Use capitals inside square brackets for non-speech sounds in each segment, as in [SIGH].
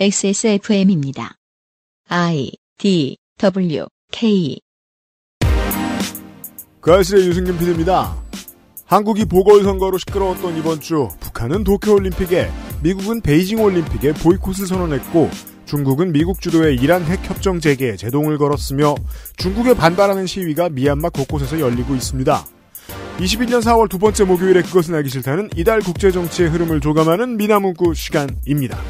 XSFM입니다. I D W K 그아실의 유승균 PD입니다. 한국이 보궐선거로 시끄러웠던 이번 주 북한은 도쿄올림픽에 미국은 베이징올림픽에 보이콧을 선언했고 중국은 미국 주도의 이란 핵협정 재개에 제동을 걸었으며 중국에 반발하는 시위가 미얀마 곳곳에서 열리고 있습니다. 21년 4월 두 번째 목요일에 그것은 알기 싫다는 이달 국제정치의 흐름을 조감하는 미나문구 시간입니다.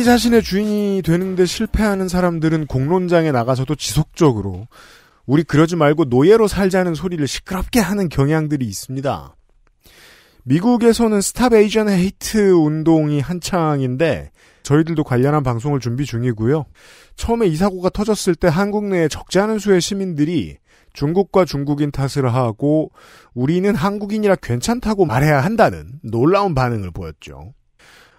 자기 자신의 주인이 되는데 실패하는 사람들은 공론장에 나가서도 지속적으로 우리 그러지 말고 노예로 살자는 소리를 시끄럽게 하는 경향들이 있습니다. 미국에서는 스탑 에이전 헤이트 운동이 한창인데 저희들도 관련한 방송을 준비 중이고요. 처음에 이 사고가 터졌을 때 한국 내에 적지 않은 수의 시민들이 중국과 중국인 탓을 하고 우리는 한국인이라 괜찮다고 말해야 한다는 놀라운 반응을 보였죠.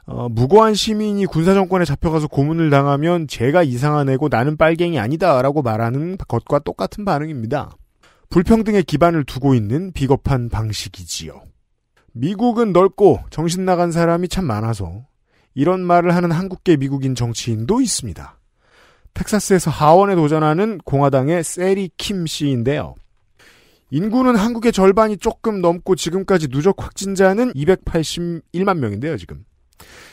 어, 무고한 시민이 군사정권에 잡혀가서 고문을 당하면 제가 이상한 애고 나는 빨갱이 아니다라고 말하는 것과 똑같은 반응입니다. 불평등의 기반을 두고 있는 비겁한 방식이지요. 미국은 넓고 정신 나간 사람이 참 많아서 이런 말을 하는 한국계 미국인 정치인도 있습니다. 텍사스에서 하원에 도전하는 공화당의 세리 킴 씨인데요. 인구는 한국의 절반이 조금 넘고 지금까지 누적 확진자는 281만 명인데요, 지금.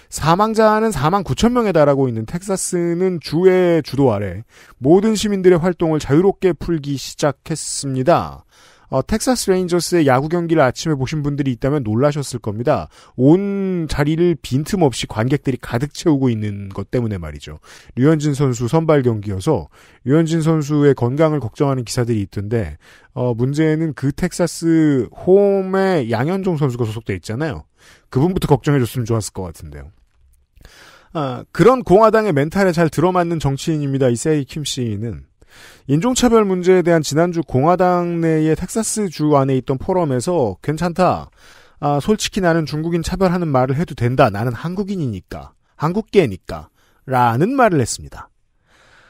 사망자는 4만 9천 명에 달하고 있는 텍사스는 주의 주도 아래 모든 시민들의 활동을 자유롭게 풀기 시작했습니다. 어, 텍사스 레인저스의 야구 경기를 아침에 보신 분들이 있다면 놀라셨을 겁니다. 온 자리를 빈틈없이 관객들이 가득 채우고 있는 것 때문에 말이죠. 류현진 선수 선발 경기여서 류현진 선수의 건강을 걱정하는 기사들이 있던데 어, 문제는 그 텍사스 홈에 양현종 선수가 소속돼 있잖아요. 그분부터 걱정해줬으면 좋았을 것 같은데요. 아, 그런 공화당의 멘탈에 잘 들어맞는 정치인입니다. 이세이 킴 씨는 인종차별 문제에 대한 지난주 공화당 내의 텍사스 주 안에 있던 포럼에서 괜찮다. 아, 솔직히 나는 중국인 차별하는 말을 해도 된다. 나는 한국인이니까. 한국계니까. 라는 말을 했습니다.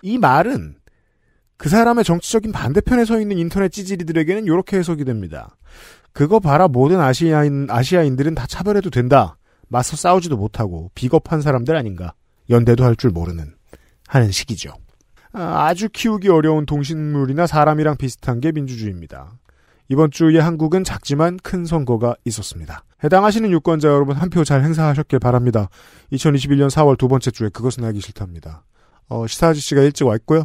이 말은 그 사람의 정치적인 반대편에 서 있는 인터넷 찌질이들에게는 이렇게 해석이 됩니다. 그거 봐라 모든 아시아인 아시아인들은 다 차별해도 된다. 맞서 싸우지도 못하고 비겁한 사람들 아닌가 연대도 할 줄 모르는 하는 시기죠. 아, 아주 키우기 어려운 동식물이나 사람이랑 비슷한 게 민주주의입니다. 이번 주에 한국은 작지만 큰 선거가 있었습니다. 해당하시는 유권자 여러분 한 표 잘 행사하셨길 바랍니다. 2021년 4월 두 번째 주에 그것은 알기 싫답니다. 어, 시사 아저씨가 일찍 와 있고요.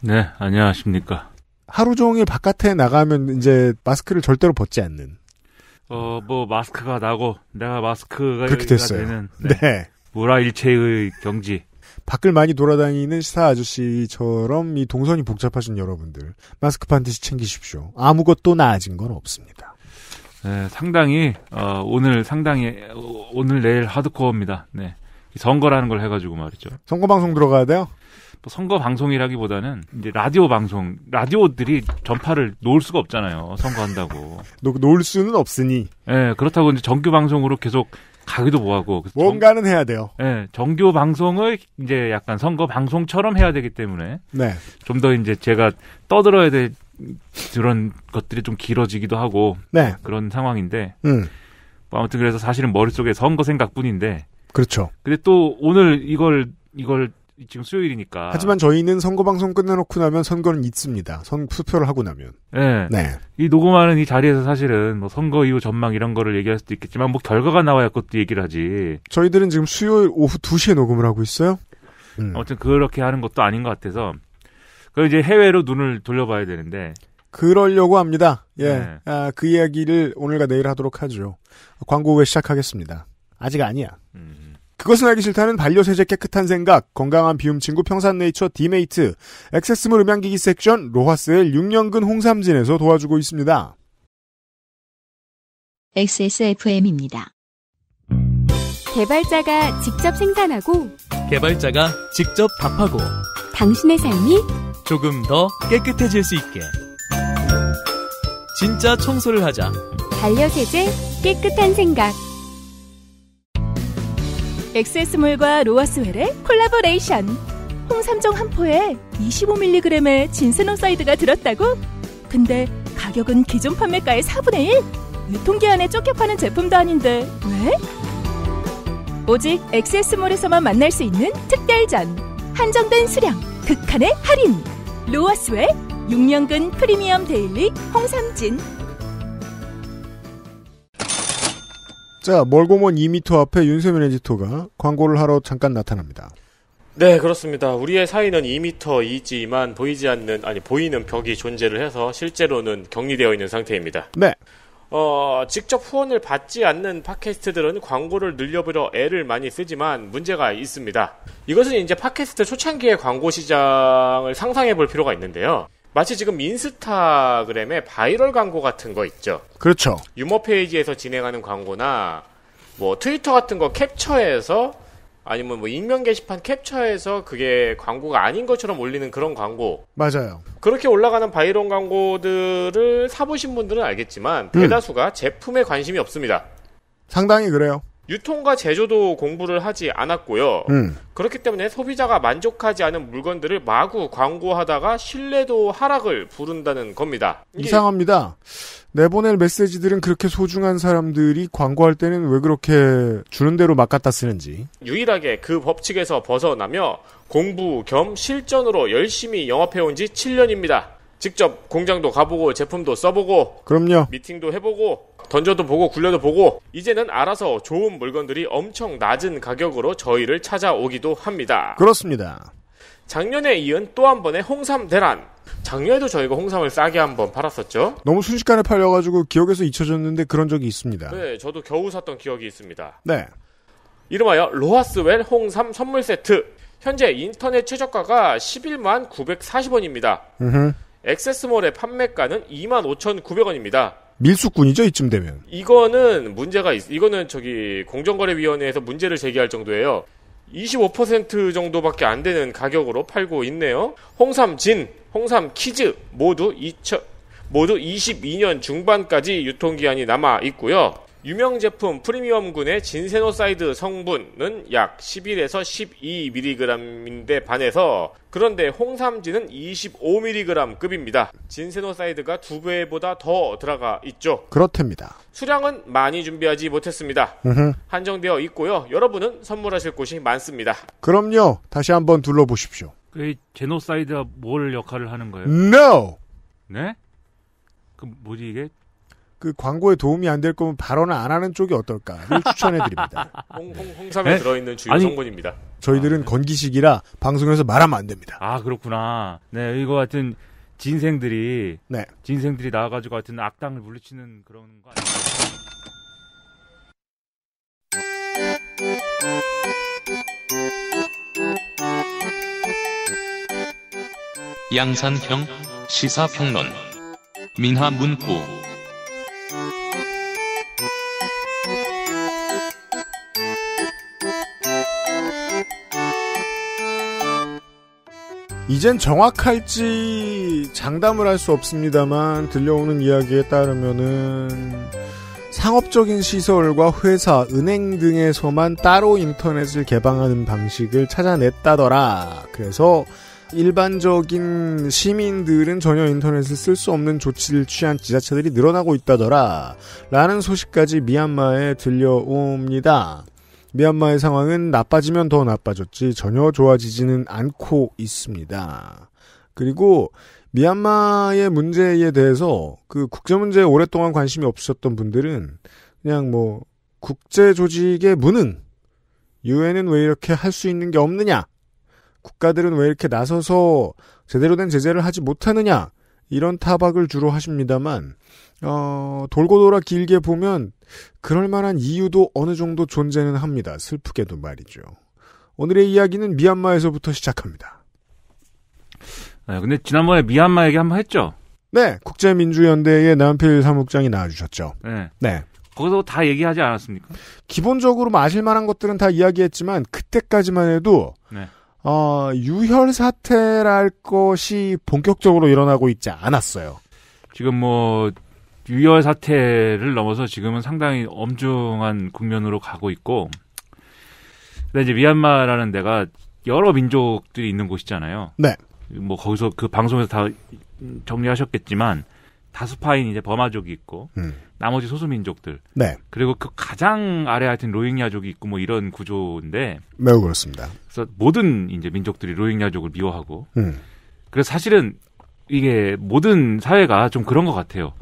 네, 안녕하십니까. 하루 종일 바깥에 나가면 이제 마스크를 절대로 벗지 않는 어, 뭐 마스크가 나고 내가 마스크가 그렇게 됐어요. 되는 네. 네. 무라일체의 경지. 밖을 많이 돌아다니는 시사 아저씨처럼 이 동선이 복잡하신 여러분들 마스크 반드시 챙기십시오. 아무것도 나아진 건 없습니다. 네, 상당히 어, 오늘 상당히 오늘 내일 하드코어입니다. 네. 선거라는 걸 해가지고 말이죠. 선거 방송 들어가야 돼요? 또 뭐 선거 방송이라기보다는 이제 라디오 방송 라디오들이 전파를 놓을 수가 없잖아요. 선거한다고. [LAUGHS] 놓, 놓을 수는 없으니. 예, 네, 그렇다고 이제 정규 방송으로 계속 가기도 뭐하고 뭔가는 정, 해야 돼요. 예, 네, 정규 방송을 이제 약간 선거 방송처럼 해야 되기 때문에 네. 좀 더 이제 제가 떠들어야 될 그런 것들이 좀 길어지기도 하고 네. 그런 상황인데 음. 뭐 아무튼 그래서 사실은 머릿속에 선거 생각뿐인데 그렇죠. 근데 또 오늘 이걸 이걸 지금 수요일이니까. 하지만 저희는 선거 방송 끝내놓고 나면 선거는 있습니다. 선 투표를 하고 나면. 네. 네. 이 녹음하는 이 자리에서 사실은 뭐 선거 이후 전망 이런 거를 얘기할 수도 있겠지만 뭐 결과가 나와야 그것도 얘기를 하지. 저희들은 지금 수요일 오후 2시에 녹음을 하고 있어요. 음. 아무튼 그렇게 하는 것도 아닌 것 같아서 그럼 이제 해외로 눈을 돌려봐야 되는데 그러려고 합니다. 예, 네. 아, 그 이야기를 오늘과 내일 하도록 하죠. 광고 후에 시작하겠습니다. 아직 아니야. 음. 그것은 알기 싫다는 반려세제 깨끗한 생각, 건강한 비움 친구 평산네이처 디메이트, 액세스몰 음향기기 섹션 로하스의 6년근 홍삼진에서 도와주고 있습니다. XSFM입니다. 개발자가 직접 생산하고 개발자가 직접 답하고 당신의 삶이 조금 더 깨끗해질 수 있게 진짜 청소를 하자 반려세제 깨끗한 생각 엑세스몰과 로아스웰의 콜라보레이션 홍삼정 한 포에 25mg의 진세노사이드가 들었다고? 근데 가격은 기존 판매가의 4분의 1? 유통기한에 쫓겨 파는 제품도 아닌데 왜? 오직 엑세스몰에서만 만날 수 있는 특별전 한정된 수량 극한의 할인 로아스웰 6년근 프리미엄 데일리 홍삼진 자, 멀고먼 2미터 앞에 윤세민 에디터가 광고를 하러 잠깐 나타납니다. 네, 그렇습니다. 우리의 사이는 2미터이지만 보이지 않는, 아니, 보이는 벽이 존재를 해서 실제로는 격리되어 있는 상태입니다. 네. 어, 직접 후원을 받지 않는 팟캐스트들은 광고를 늘려보려 애를 많이 쓰지만 문제가 있습니다. 이것은 이제 팟캐스트 초창기의 광고 시장을 상상해 볼 필요가 있는데요. 마치 지금 인스타그램에 바이럴 광고 같은 거 있죠. 그렇죠. 유머 페이지에서 진행하는 광고나 뭐 트위터 같은 거 캡처해서 아니면 뭐 익명 게시판 캡처해서 그게 광고가 아닌 것처럼 올리는 그런 광고. 맞아요. 그렇게 올라가는 바이럴 광고들을 사보신 분들은 알겠지만 음. 대다수가 음. 제품에 관심이 없습니다. 상당히 그래요. 유통과 제조도 공부를 하지 않았고요. 음. 그렇기 때문에 소비자가 만족하지 않은 물건들을 마구 광고하다가 신뢰도 하락을 부른다는 겁니다. 이상합니다. 내보낼 메시지들은 그렇게 소중한 사람들이 광고할 때는 왜 그렇게 주는 대로 막 갖다 쓰는지. 유일하게 그 법칙에서 벗어나며 공부 겸 실전으로 열심히 영업해온 지 7년입니다. 직접 공장도 가보고 제품도 써보고 그럼요. 미팅도 해보고 던져도 보고 굴려도 보고 이제는 알아서 좋은 물건들이 엄청 낮은 가격으로 저희를 찾아오기도 합니다. 그렇습니다. 작년에 이은 또 한 번의 홍삼 대란. 작년에도 저희가 홍삼을 싸게 한 번 팔았었죠. 너무 순식간에 팔려가지고 기억에서 잊혀졌는데 그런 적이 있습니다. 네, 저도 겨우 샀던 기억이 있습니다. 네. 이름하여 로하스웰 홍삼 선물 세트. 현재 인터넷 최저가가 11만 940원입니다. 으흠. 액세스몰의 판매가는 25,900원입니다. 밀수꾼이죠 이쯤 되면. 이거는 문제가 있, 이거는 저기 공정거래위원회에서 문제를 제기할 정도예요. 25% 정도밖에 안 되는 가격으로 팔고 있네요. 홍삼 진, 홍삼 키즈 모두 2 0 모두 22년 중반까지 유통기한이 남아 있고요. 유명 제품 프리미엄군의 진세노사이드 성분은 약 11에서 12mg인데 반해서 그런데 홍삼진은 25mg 급입니다. 진세노사이드가 두 배보다 더 들어가 있죠. 그렇답니다. 수량은 많이 준비하지 못했습니다. 으흠. 한정되어 있고요. 여러분은 선물하실 곳이 많습니다. 그럼요. 다시 한번 둘러보십시오. 그 제노사이드가 뭘 역할을 하는 거예요? No. 네? 그 뭐지 이게? 그 광고에 도움이 안 될 거면 발언을 안 하는 쪽이 어떨까를 추천해 드립니다. [LAUGHS] 홍삼에 네? 들어있는 주요 아니, 성분입니다. 저희들은 아, 네. 건기식이라 방송에서 말하면 안 됩니다. 아 그렇구나. 네 이거 같은 진생들이 네. 진생들이 나와가지고 같은 악당을 물리치는 그런 거 아니에요? 양산형 시사평론 민화문구 이젠 정확할지 장담을 할 수 없습니다만 들려오는 이야기에 따르면은 상업적인 시설과 회사, 은행 등에서만 따로 인터넷을 개방하는 방식을 찾아냈다더라. 그래서 일반적인 시민들은 전혀 인터넷을 쓸 수 없는 조치를 취한 지자체들이 늘어나고 있다더라. 라는 소식까지 미얀마에 들려옵니다. 미얀마의 상황은 나빠지면 더 나빠졌지 전혀 좋아지지는 않고 있습니다. 그리고 미얀마의 문제에 대해서 그 국제 문제에 오랫동안 관심이 없으셨던 분들은 그냥 뭐 국제 조직의 무능, 유엔은 왜 이렇게 할 수 있는 게 없느냐, 국가들은 왜 이렇게 나서서 제대로 된 제재를 하지 못하느냐 이런 타박을 주로 하십니다만 어, 돌고 돌아 길게 보면 그럴 만한 이유도 어느 정도 존재는 합니다. 슬프게도 말이죠. 오늘의 이야기는 미얀마에서부터 시작합니다. 네, 근데 지난번에 미얀마 얘기 한 번 했죠? 네, 국제민주연대의 남필 사무국장이 나와주셨죠. 네. 네. 거기서 다 얘기하지 않았습니까? 기본적으로 마실 뭐 만한 것들은 다 이야기했지만 그때까지만 해도 네. 어, 유혈 사태랄 것이 본격적으로 일어나고 있지 않았어요. 지금 뭐 유혈 사태를 넘어서 지금은 상당히 엄중한 국면으로 가고 있고, 근데 이제 미얀마라는 데가 여러 민족들이 있는 곳이잖아요. 네. 뭐 거기서 그 방송에서 다 정리하셨겠지만 다수파인 이제 버마족이 있고 음. 나머지 소수 민족들. 네. 그리고 그 가장 아래 하여튼 로힝야족이 있고 뭐 이런 구조인데 매우 그렇습니다. 그래서 모든 이제 민족들이 로힝야족을 미워하고. 음. 그래서 사실은 이게 모든 사회가 좀 그런 것 같아요.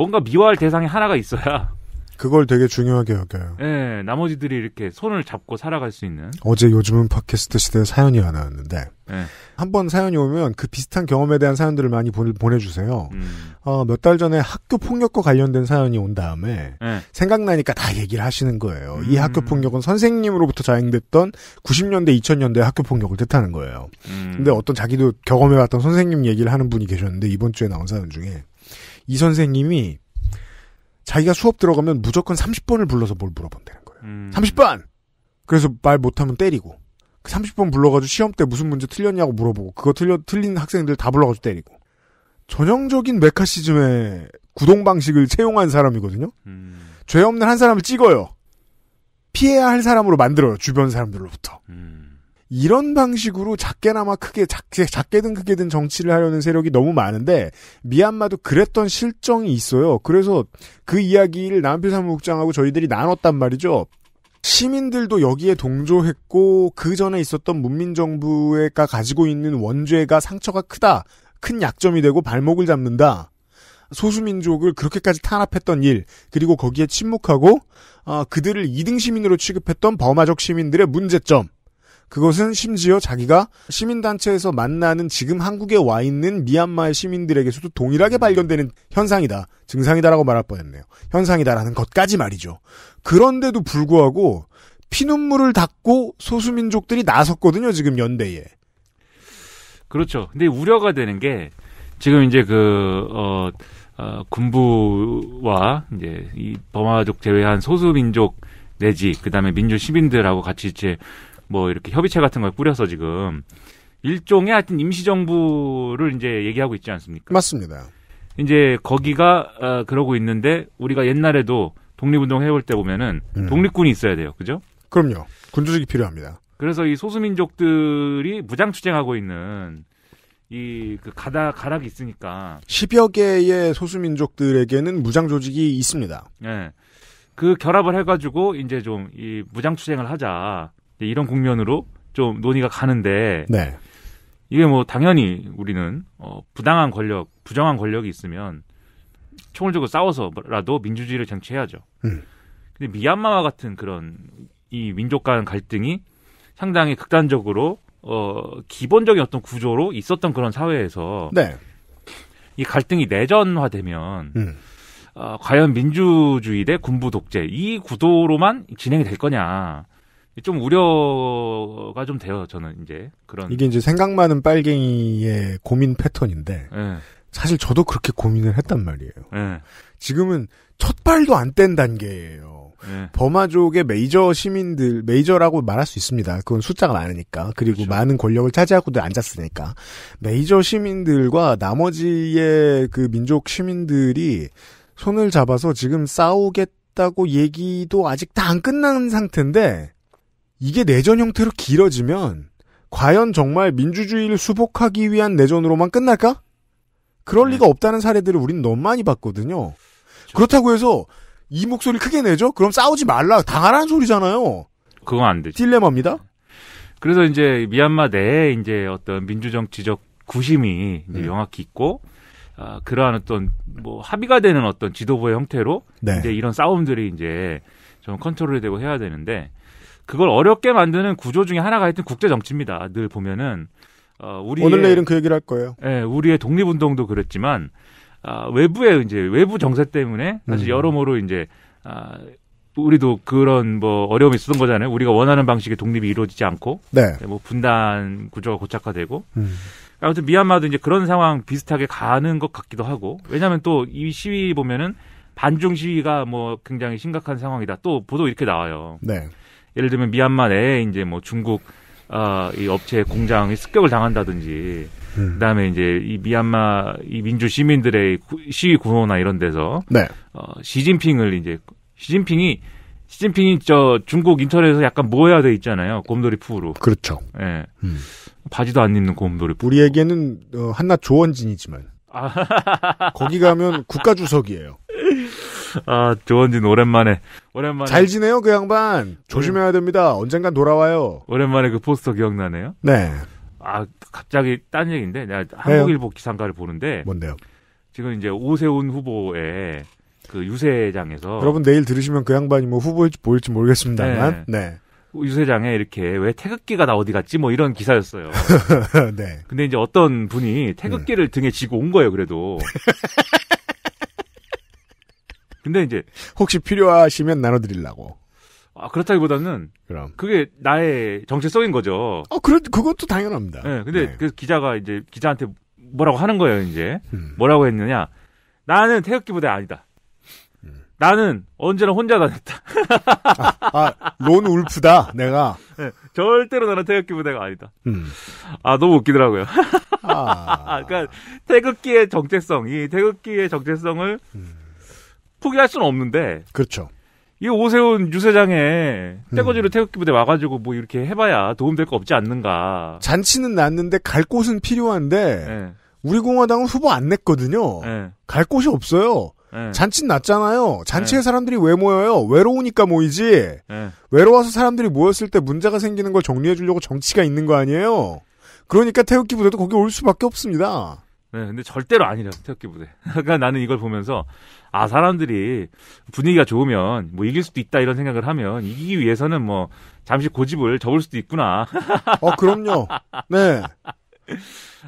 뭔가 미화할 대상이 하나가 있어야 그걸 되게 중요하게 여겨요. 예, 네, 나머지들이 이렇게 손을 잡고 살아갈 수 있는. 어제 요즘은 팟캐스트 시대에 사연이 하나 왔는데, 네. 예. 한번 사연이 오면 그 비슷한 경험에 대한 사연들을 많이 보내, 주세요 음. 어, 몇달 전에 학교 폭력과 관련된 사연이 온 다음에, 네. 생각나니까 다 얘기를 하시는 거예요. 음. 이 학교 폭력은 선생님으로부터 자행됐던 90년대, 2000년대 학교 폭력을 뜻하는 거예요. 음. 근데 어떤 자기도 경험해왔던 선생님 얘기를 하는 분이 계셨는데, 이번 주에 나온 사연 중에, 이 선생님이 자기가 수업 들어가면 무조건 30번을 불러서 뭘 물어본다는 거예요. 음. 30번! 그래서 말 못하면 때리고. 30번 그 불러가지고 시험 때 무슨 문제 틀렸냐고 물어보고 그거 틀려, 틀린 학생들 다 불러가지고 때리고. 전형적인 메카시즘의 구동 방식을 채용한 사람이거든요. 음. 죄 없는 한 사람을 찍어요. 피해야 할 사람으로 만들어요. 주변 사람들로부터. 음. 이런 방식으로 작게나마 크게 작게 작게든 크게든 정치를 하려는 세력이 너무 많은데 미얀마도 그랬던 실정이 있어요. 그래서 그 이야기를 남필 사무국장하고 저희들이 나눴단 말이죠. 시민들도 여기에 동조했고 그 전에 있었던 문민 정부가 가지고 있는 원죄가 상처가 크다. 큰 약점이 되고 발목을 잡는다. 소수민족을 그렇게까지 탄압했던 일, 그리고 거기에 침묵하고, 어, 그들을 이등 시민으로 취급했던 버마적 시민들의 문제점. 그것은 심지어 자기가 시민단체에서 만나는 지금 한국에 와 있는 미얀마의 시민들에게서도 동일하게 발견되는 현상이다. 증상이다라고 말할 뻔했네요. 현상이다라는 것까지 말이죠. 그런데도 불구하고 피눈물을 닦고 소수민족들이 나섰거든요. 지금 연대에. 그렇죠. 근데 우려가 되는 게 지금 이제 그, 어, 어 군부와 이제 이 버마족 제외한 소수민족 내지 그다음에 민주 시민들하고 같이 이제 뭐 이렇게 협의체 같은 걸 꾸려서 지금 일종의 하여튼 임시정부를 이제 얘기하고 있지 않습니까? 맞습니다. 이제 거기가 어, 그러고 있는데 우리가 옛날에도 독립운동 해올 때 보면은 음. 독립군이 있어야 돼요, 그죠? 그럼요. 군조직이 필요합니다. 그래서 이 소수민족들이 무장투쟁하고 있는 이 그 가다 가락이 있으니까 10여 개의 소수민족들에게는 무장 조직이 있습니다. 네. 그 결합을 해 가지고 이제 좀 이 무장 투쟁을 하자. 네, 이런 국면으로 좀 논의가 가는데 네. 이게 뭐 당연히 우리는 어, 부당한 권력, 부정한 권력이 있으면 총을 들고 싸워서라도 민주주의를 쟁취해야죠. 음. 근데 미얀마와 같은 그런 이 민족 간 갈등이 상당히 극단적으로 어 기본적인 어떤 구조로 있었던 그런 사회에서 네. 이 갈등이 내전화되면 음. 어, 과연 민주주의 대 군부 독재 이 구도로만 진행이 될 거냐 좀 우려가 좀 돼요. 저는 이제 그런 이게 이제 생각 많은 빨갱이의 고민 패턴인데 네. 사실 저도 그렇게 고민을 했단 말이에요. 네. 지금은 첫 발도 안 뗀 단계예요. 네. 예. 버마족의 메이저 시민들 메이저라고 말할 수 있습니다. 그건 숫자가 많으니까 그리고 그렇죠. 많은 권력을 차지하고도 앉았으니까 메이저 시민들과 나머지의 그 민족 시민들이 손을 잡아서 지금 싸우겠다고 얘기도 아직 다 안 끝난 상태인데 이게 내전 형태로 길어지면 과연 정말 민주주의를 수복하기 위한 내전으로만 끝날까? 그럴 네. 리가 없다는 사례들을 우린 너무 많이 봤거든요. 저... 그렇죠. 그렇다고 해서 이 목소리 크게 내죠? 그럼 싸우지 말라 당하라는 소리잖아요. 그건 안 되죠. 딜레마입니다. 그래서 이제 미얀마 내에 이제 어떤 민주정치적 구심이 이제 음. 명확히 있고 어, 그러한 어떤 뭐 합의가 되는 어떤 지도부의 형태로 네. 이제 이런 싸움들이 이제 좀 컨트롤이 되고 해야 되는데 그걸 어렵게 만드는 구조 중에 하나가 하여튼 국제 정치입니다. 늘 보면은 어, 우리 오늘 내일은 그 얘기를 할 거예요. 예, 우리의 독립운동도 그랬지만 아, 외부의 이제 외부 정세 때문에 사실 음. 여러모로 이제 아, 우리도 그런 뭐 어려움이 있었던 거잖아요. 우리가 원하는 방식의 독립이 이루어지지 않고 네. 네 뭐 분단 구조가 고착화되고 음. 아무튼 미얀마도 이제 그런 상황 비슷하게 가는 것 같기도 하고 왜냐하면 또 이 시위 보면은 반중 시위가 뭐 굉장히 심각한 상황이다. 또 보도 이렇게 나와요. 네. 예를 들면 미얀마 내에 이제 뭐 중국 아, 이 업체 공장이 습격을 당한다든지 음. 그다음에 이제 이 미얀마 이 민주 시민들의 시위 구호나 이런 데서 네. 어, 시진핑을 이제 시진핑이 시진핑이 저 중국 인터넷에서 약간 모여야 돼 있잖아요. 곰돌이 푸로. 그렇죠. 예. 네. 음. 바지도 안 입는 곰돌이 푸. 우리에게는 어, 한낱 조원진이지만 아. [LAUGHS] 거기 가면 국가 주석이에요. 아, 조원진 오랜만에 오랜만에 잘 지내요 그 양반 조심해야 네. 됩니다. 언젠간 돌아와요. 오랜만에 그 포스터 기억나네요. 네. 아 갑자기 딴 얘기인데 내가 한국일보 기상가를 보는데 뭔데요? 지금 이제 오세훈 후보의 그 유세장에서 여러분 내일 들으시면 그 양반이 뭐 후보일지 보일지 모르겠습니다만 네. 네. 유세장에 이렇게 왜 태극기가 나 어디 갔지 뭐 이런 기사였어요. [LAUGHS] 네. 근데 이제 어떤 분이 음. 태극기를 음. 등에 지고 온 거예요 그래도. [LAUGHS] 근데 이제 혹시 필요하시면 나눠드리려고. 아, 그렇다기보다는 그럼 그게 나의 정체성인 거죠. 어, 그래 그것도 당연합니다. 네, 근데 네. 그 기자가 이제 기자한테 뭐라고 하는 거예요, 이제 음. 뭐라고 했느냐? 나는 태극기 부대 아니다. 음. 나는 언제나 혼자 다녔다. 아, 아, 론 울프다, 내가. 네, 절대로 나는 태극기 부대가 아니다. 음. 아, 너무 웃기더라고요. 아. [LAUGHS] 그러니까 태극기의 정체성, 이 태극기의 정체성을 음. 포기할 수는 없는데. 그렇죠. 이 오세훈 유세장에 음. 떼거지로 음. 태극기 부대 와가지고 뭐 이렇게 해봐야 도움될 거 없지 않는가. 잔치는 났는데 갈 곳은 필요한데 네. 우리 공화당은 후보 안 냈거든요. 네. 갈 곳이 없어요. 네. 예. 잔치 났잖아요. 잔치에 사람들이 왜 모여요? 외로우니까 모이지. 외로워서 사람들이 모였을 때 문제가 생기는 걸 정리해 주려고 정치가 있는 거 아니에요. 그러니까 태극기 부대도 거기 올 수밖에 없습니다. 네, 근데 절대로 아니래요 태극기 부대. [LAUGHS] 그러니까 나는 이걸 보면서 아 사람들이 분위기가 좋으면 뭐 이길 수도 있다 이런 생각을 하면 이기기 위해서는 뭐 잠시 고집을 접을 수도 있구나. 어 그럼요. 네.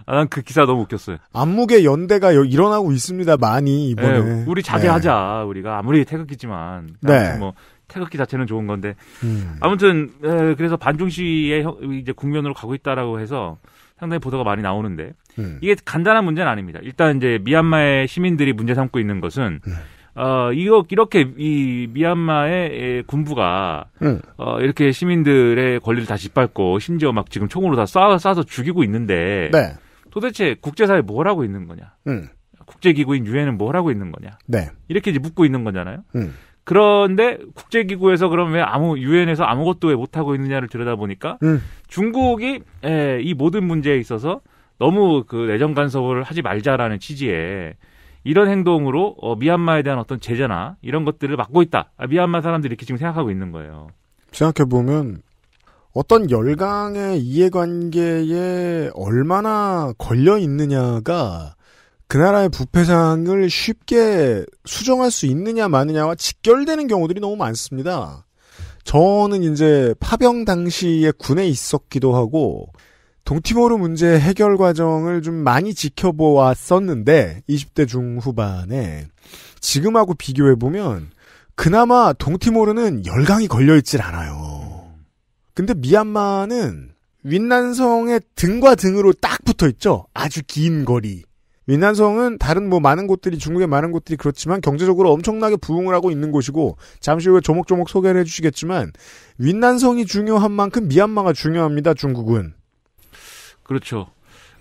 아, 난 그 기사 너무 웃겼어요. 안목의 연대가 일어나고 있습니다. 많이 이번에. 네, 우리 자제하자. 네. 우리가 아무리 태극기지만. 네. 뭐 태극기 자체는 좋은 건데. 음. 아무튼 에, 그래서 반중 시위의 이제 국면으로 가고 있다라고 해서 상당히 보도가 많이 나오는데 음. 이게 간단한 문제는 아닙니다. 일단 이제 미얀마의 시민들이 문제 삼고 있는 것은 음. 어, 이거, 이렇게 이 미얀마의 군부가, 응. 네. 어, 이렇게 시민들의 권리를 다 짓밟고, 심지어 막 지금 총으로 다 쏴, 쏴서 죽이고 있는데, 네. 도대체 국제사회 뭘 하고 있는 거냐? 응. 음. 국제기구인 유엔은 뭘 하고 있는 거냐? 네. 이렇게 이제 묻고 있는 거잖아요. 응. 음. 그런데 국제기구에서 그럼 왜 아무 유엔에서 아무것도 왜 못하고 있느냐를 들여다보니까 음. 중국이 에, 예, 이 모든 문제에 있어서 너무 그 내정 간섭을 하지 말자라는 취지에 이런 행동으로 어, 미얀마에 대한 어떤 제재나 이런 것들을 막고 있다. 아, 미얀마 사람들이 이렇게 지금 생각하고 있는 거예요. 생각해 보면 어떤 열강의 이해관계에 얼마나 걸려 있느냐가 그 나라의 부패상을 쉽게 수정할 수 있느냐 마느냐와 직결되는 경우들이 너무 많습니다. 저는 이제 파병 당시에 군에 있었기도 하고 동티모르 문제 해결 과정을 좀 많이 지켜보았었는데 20대 중후반에 지금하고 비교해 보면 그나마 동티모르는 열강이 걸려 있질 않아요. 근데 미얀마는 윈난성의 등과 등으로 딱 붙어 있죠. 아주 긴 거리. 위난성은 다른 뭐 많은 곳들이 중국의 많은 곳들이 그렇지만 경제적으로 엄청나게 부흥을 하고 있는 곳이고 잠시 후에 조목조목 소개를 해주시겠지만 윈난성이 중요한 만큼 미얀마가 중요합니다 중국은 그렇죠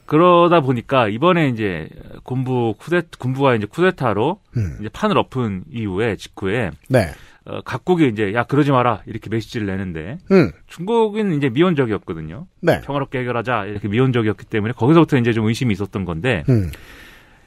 그러다 보니까 이번에 이제 군부 쿠데 군부가 이제 쿠데타로 음. 이제 판을 엎은 이후에 직후에 네. 어, 각국이 이제 야 그러지 마라 이렇게 메시지를 내는데 음. 중국은 이제 미온적이었거든요. 네. 평화롭게 해결하자 이렇게 미온적이었기 때문에 거기서부터 이제 좀 의심이 있었던 건데 음.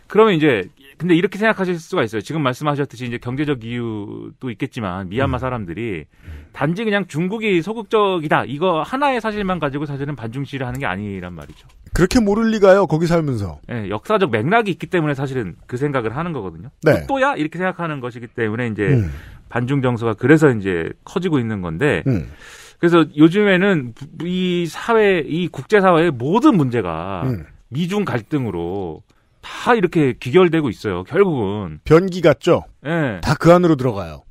그러면 이제 근데 이렇게 생각하실 수가 있어요. 지금 말씀하셨듯이 이제 경제적 이유도 있겠지만 미얀마 음. 사람들이 단지 그냥 중국이 소극적이다 이거 하나의 사실만 가지고 사실은 반중시를 하는 게 아니란 말이죠. 그렇게 모를 리가요. 거기 살면서. 네, 역사적 맥락이 있기 때문에 사실은 그 생각을 하는 거거든요. 네. 또야 이렇게 생각하는 것이기 때문에 이제 음. 반중 정서가 그래서 이제 커지고 있는 건데 음. 그래서 요즘에는 이 사회 이 국제 사회의 모든 문제가 음. 미중 갈등으로 다 이렇게 귀결되고 있어요. 결국은 변기 같죠. 예, 네. 다그 안으로 들어가요.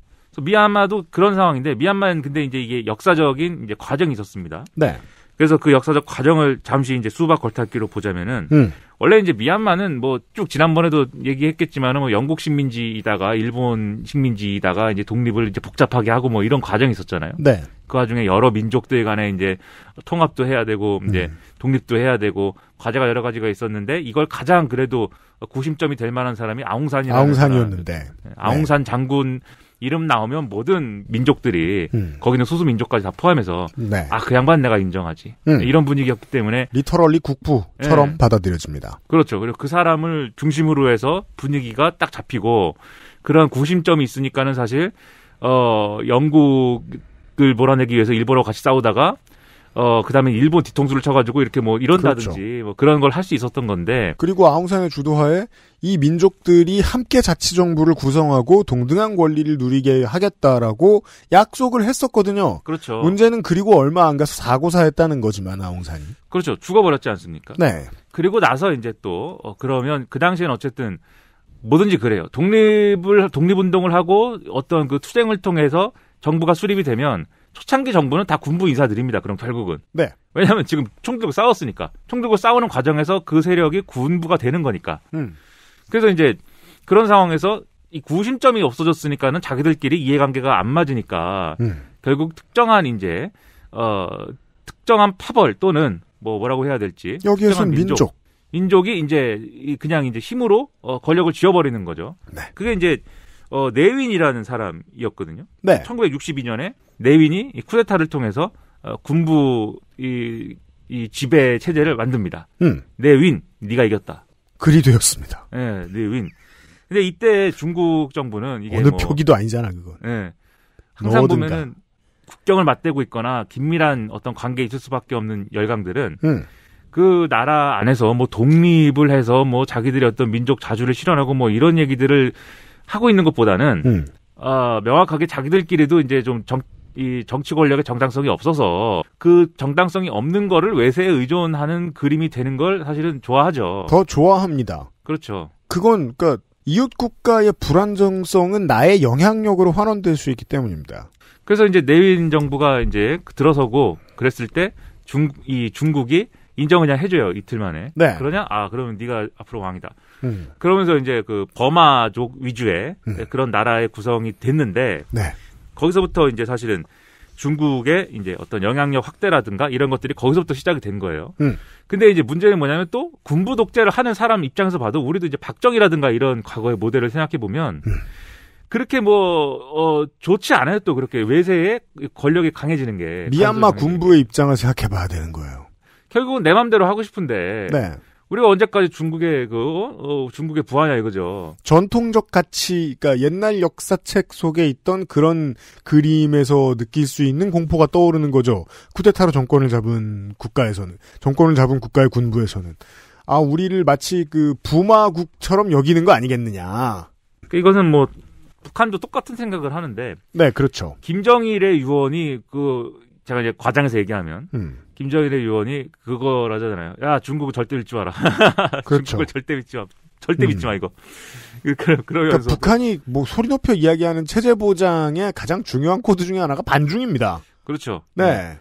미얀마도 그런 상황인데 미얀마는 근데 이제 이게 역사적인 이제 과정이 있었습니다. 네. 그래서 그 역사적 과정을 잠시 이제 수박 걸타기로 보자면은 음. 원래 이제 미얀마는 뭐 쭉 지난번에도 얘기했겠지만은 뭐 영국 식민지이다가 일본 식민지이다가 이제 독립을 이제 복잡하게 하고 뭐 이런 과정이 있었잖아요. 네. 그 와중에 여러 민족들 간에 이제 통합도 해야 되고 이제 음. 독립도 해야 되고 과제가 여러 가지가 있었는데 이걸 가장 그래도 구심점이 될 만한 사람이 아웅산이라는 아웅산었는데 네, 아웅산 장군 이름 나오면 모든 민족들이 음. 거기는 소수 민족까지 다 포함해서 네. 아그 양반 내가 인정하지 음. 이런 분위기였기 때문에 리터럴리 국부처럼 네. 받아들여집니다. 그렇죠. 그리고 그 사람을 중심으로 해서 분위기가 딱 잡히고 그런 구심점이 있으니까는 사실 어 영국을 몰아내기 위해서 일본하고 같이 싸우다가 어 그다음에 일본 뒤통수를 쳐가지고 이렇게 뭐 이런다든지 그렇죠. 뭐 그런 걸 할 수 있었던 건데 그리고 아웅산의 주도하에 이 민족들이 함께 자치 정부를 구성하고 동등한 권리를 누리게 하겠다라고 약속을 했었거든요. 그렇죠. 문제는 그리고 얼마 안 가서 사고사했다는 거지만 아웅산이 그렇죠 죽어버렸지 않습니까? 네. 그리고 나서 이제 또 어, 그러면 그 당시엔 어쨌든 뭐든지 그래요. 독립을 독립운동을 하고 어떤 그 투쟁을 통해서 정부가 수립이 되면 초창기 정부는 다 군부 인사들입니다. 그럼 결국은. 네. 왜냐하면 지금 총 들고 싸웠으니까. 총 들고 싸우는 과정에서 그 세력이 군부가 되는 거니까. 음. 그래서 이제 그런 상황에서 이 구심점이 없어졌으니까는 자기들끼리 이해관계가 안 맞으니까 음. 결국 특정한 이제 어 특정한 파벌 또는 뭐 뭐라고 해야 될지 여기에서 민족. 민족 이 이제 그냥 이제 힘으로 어 권력을 쥐어버리는 거죠. 네. 그게 이제 어, 내윈이라는 사람이었거든요. 네. 1962년에 내윈이 이 쿠데타를 통해서 어, 군부 이, 이 지배 체제를 만듭니다. 음. 내윈 네가 이겼다. 그리 되었습니다. 예, 네, 내윈. 근데 이때 중국 정부는 이게 어느 뭐, 표기도 아니잖아 그건. 예. 네, 항상 넣어든가. 보면은 국경을 맞대고 있거나 긴밀한 어떤 관계에 있을 수밖에 없는 열강들은 음. 그 나라 안에서 뭐 독립을 해서 뭐자기들이 어떤 민족 자주를 실현하고 뭐 이런 얘기들을 하고 있는 것보다는 음. 어, 명확하게 자기들끼리도 이제 좀 정, 이 정치 권력의 정당성이 없어서 그 정당성이 없는 거를 외세에 의존하는 그림이 되는 걸 사실은 좋아하죠. 더 좋아합니다. 그렇죠. 그건 그러니까 이웃 국가의 불안정성은 나의 영향력으로 환원될 수 있기 때문입니다. 그래서 이제 내빈 정부가 이제 들어서고 그랬을 때 중 이 중국이 인정을 그냥 해줘요 이틀 만에. 네. 그러냐? 아 그러면 네가 앞으로 왕이다. 음. 그러면서 이제 그 버마족 위주의 음. 그런 나라의 구성이 됐는데 네. 거기서부터 이제 사실은 중국의 이제 어떤 영향력 확대라든가 이런 것들이 거기서부터 시작이 된 거예요. 음. 근데 이제 문제는 뭐냐면 또 군부 독재를 하는 사람 입장에서 봐도 우리도 이제 박정희라든가 이런 과거의 모델을 생각해 보면 음. 그렇게 뭐, 어, 좋지 않아요 또 그렇게 외세의 권력이 강해지는 게. 미얀마 군부의 게. 입장을 생각해 봐야 되는 거예요. 결국은 내 맘대로 하고 싶은데. 네. 우리가 언제까지 중국의 그 어, 중국의 부하냐 이거죠. 전통적 가치, 그러니까 옛날 역사책 속에 있던 그런 그림에서 느낄 수 있는 공포가 떠오르는 거죠. 쿠데타로 정권을 잡은 국가에서는 정권을 잡은 국가의 군부에서는 아 우리를 마치 그 부마국처럼 여기는 거 아니겠느냐. 그러니까 이거는 뭐 북한도 똑같은 생각을 하는데. 네, 그렇죠. 김정일의 유언이 그 제가 이제 과장해서 얘기하면 음. 김정일의 의원이 그거라잖아요. 야 중국 은 절대 믿지 마라. [LAUGHS] 그렇죠. 중국을 절대 믿지 마. 절대 음. 믿지 마 음. 이거. [LAUGHS] 그러, 면서 그러니까 북한이 뭐 소리 높여 이야기하는 체제 보장의 가장 중요한 코드 중에 하나가 반중입니다. 그렇죠. 네. 네.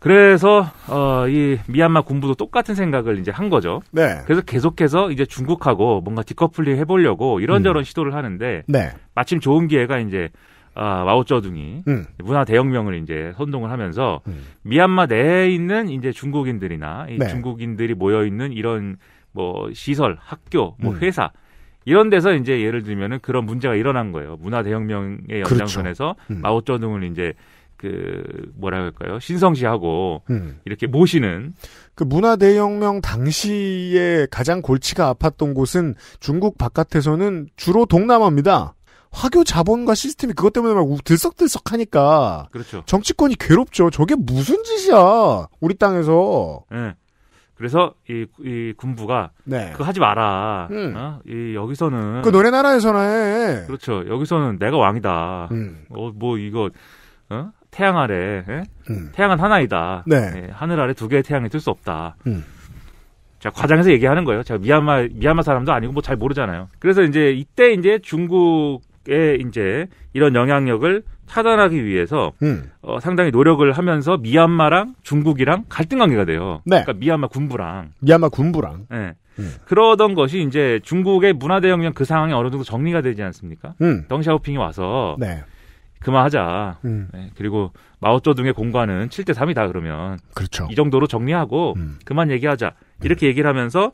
그래서 어, 이 미얀마 군부도 똑같은 생각을 이제 한 거죠. 네. 그래서 계속해서 이제 중국하고 뭔가 디커플링 해보려고 이런저런 음. 시도를 하는데 네. 마침 좋은 기회가 이제 아, 마오쩌둥이 음. 문화 대혁명을 이제 선동을 하면서 음. 미얀마 내에 있는 이제 중국인들이나 네. 중국인들이 모여 있는 이런 뭐 시설, 학교, 뭐 음. 회사 이런 데서 이제 예를 들면은 그런 문제가 일어난 거예요. 문화 대혁명의 그렇죠. 연장선에서 그렇죠. 마오쩌둥을 이제 그 뭐라 할까요 신성시하고 음. 이렇게 모시는 그 문화 대혁명 당시에 가장 골치가 아팠던 곳은 중국 바깥에서는 주로 동남아입니다. 화교 자본과 시스템이 그것 때문에 막 들썩들썩하니까 그렇죠. 정치권이 괴롭죠. 저게 무슨 짓이야 우리 땅에서. 네. 그래서 이, 이 군부가 네. 그거 하지 마라. 음. 어? 이 여기서는 그 노래 나라에서는 해. 그렇죠. 여기서는 내가 왕이다. 음. 어뭐 이거 어? 태양 아래 예? 음. 태양은 하나이다. 네. 예, 하늘 아래 두 개의 태양이 뜰 수 없다. 음. 과장해서 얘기하는 거예요. 제가 미얀마 미얀마 사람도 아니고 뭐 잘 모르잖아요. 그래서 이제 이때 이제 중국 지역에 이제 이런 영향력을 차단하기 위해서 음. 어, 상당히 노력을 하면서 미얀마랑 중국이랑 갈등 관계가 돼요. 네. 그러니까 미얀마 군부랑 미얀마 군부랑 네. 음. 그러던 것이 이제 중국의 문화 대혁명 그 상황이 어느 정도 정리가 되지 않습니까? 음. 덩샤오핑이 와서 네. 그만하자. 네. 그리고 마오쩌둥의 공과는 7대 3이다 그러면 그렇죠. 이 정도로 정리하고 음. 그만 얘기하자. 이렇게 음. 얘기를 하면서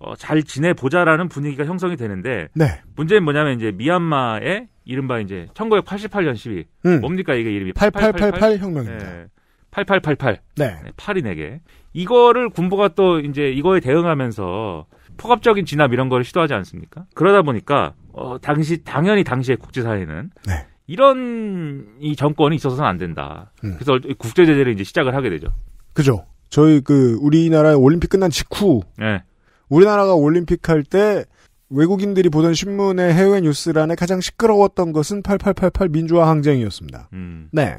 어, 잘 지내보자라는 분위기가 형성이 되는데 네. 문제는 뭐냐면 이제 미얀마의 이른바 이제 1988년 시위 음. 뭡니까 이게 이름이 8888 혁명입니다. 네. 8888 네. 8인 에게 이거를 군부가 또 이제 이거에 대응하면서 폭압적인 진압 이런 걸 시도하지 않습니까? 그러다 보니까 어 당시 당연히 당시의 국제사회는 네. 이런 이 정권이 있어서는 안 된다. 음. 그래서 국제 제재를 이제 시작을 하게 되죠. 그죠. 저희 그 우리나라 올림픽 끝난 직후 네. 우리나라가 올림픽 할 때 외국인들이 보던 신문의 해외 뉴스란에 가장 시끄러웠던 것은 8888 민주화 항쟁이었습니다. 음. 네.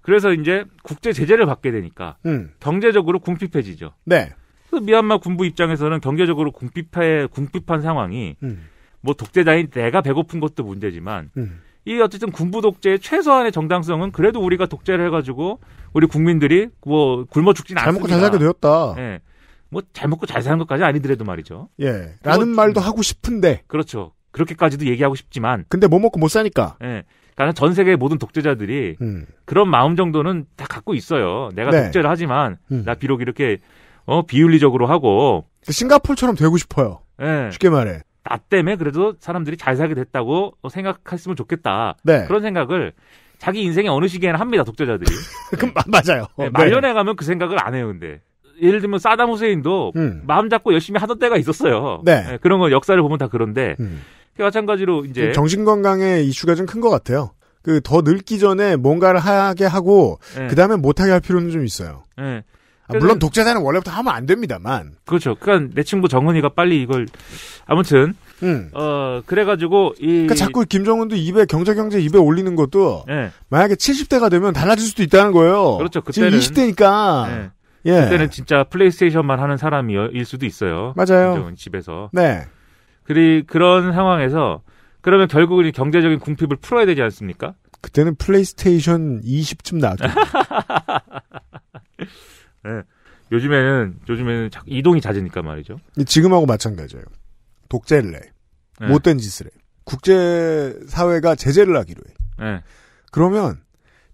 그래서 이제 국제 제재를 받게 되니까 음. 경제적으로 궁핍해지죠. 네. 그 미얀마 군부 입장에서는 경제적으로 궁핍해 궁핍한 상황이 음. 뭐 독재자인 내가 배고픈 것도 문제지만 음. 이 어쨌든 군부 독재의 최소한의 정당성은 그래도 우리가 독재를 해가지고 우리 국민들이 뭐 굶어 죽진 않습니다. 잘 먹고 잘 살게 되었다. 네. 뭐잘 먹고 잘 사는 것까지 아니더라도 말이죠. 예. 라는 뭐 말도 하고 싶은데. 그렇죠. 그렇게까지도 얘기하고 싶지만. 근데 뭐 먹고 못 사니까. 예. 그러전 그러니까 세계의 모든 독재자들이 음. 그런 마음 정도는 다 갖고 있어요. 내가 네. 독재를 하지만 음. 나 비록 이렇게 어 비윤리적으로 하고 싱가폴처럼 되고 싶어요. 예. 쉽게 말해. 나 때문에 그래도 사람들이 잘 살게 됐다고 생각했으면 좋겠다. 네. 그런 생각을 자기 인생의 어느 시기에는 합니다 독재자들이. [LAUGHS] 그럼 네. 맞아요. 예. 네, 말년에 가면 그 생각을 안 해요 근데. 예를 들면 사담 후세인도 음. 마음 잡고 열심히 하던 때가 있었어요. 네. 네, 그런 건 역사를 보면 다 그런데 음. 마찬가지로 이제 그 정신 건강의 이슈가 좀 큰 것 같아요. 그 더 늙기 전에 뭔가를 하게 하고 네. 예. 그 다음에 못하게 할 필요는 좀 있어요. 네. 물론 독재자는 원래부터 하면 안 됩니다만. 그렇죠. 그러니까 내 친구 정은이가 빨리 이걸 아무튼 음. 어 그래가지고 이 그러니까 자꾸 김정은도 입에 경제 경제 입에 올리는 것도 네. 만약에 70대가 되면 달라질 수도 있다는 거예요. 그렇죠. 그때는 지금 20대니까. 예. 그때는 진짜 플레이스테이션만 하는 사람일 이 수도 있어요. 맞아요. 집에서. 네. 그리 그런 상황에서 그러면 결국은 경제적인 궁핍을 풀어야 되지 않습니까? 그때는 플레이스테이션 20쯤 나왔죠. [LAUGHS] 네. 요즘에는 요즘에는 이동이 잦으니까 말이죠. 지금하고 마찬가지예요. 독재를 해. 네. 못된 짓을 해. 국제 사회가 제재를 하기로 해. 네. 그러면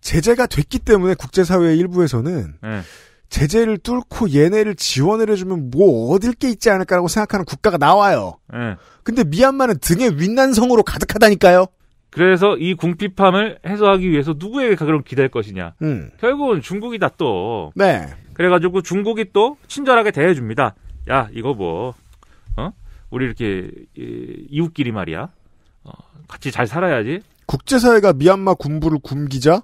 제재가 됐기 때문에 국제 사회 의 일부에서는 네. 제재를 뚫고 얘네를 지원을 해주면 뭐 얻을 게 있지 않을까라고 생각하는 국가가 나와요. 네. 근데 미얀마는 등에 윈난성으로 가득하다니까요. 그래서 이 궁핍함을 해소하기 위해서 누구에게 그럼 기댈 것이냐. 음. 결국은 중국이다 또. 네. 그래가지고 중국이 또 친절하게 대해줍니다. 야 이거 뭐 어? 우리 이렇게 이웃끼리 말이야. 어, 같이 잘 살아야지. 국제사회가 미얀마 군부를 굶기자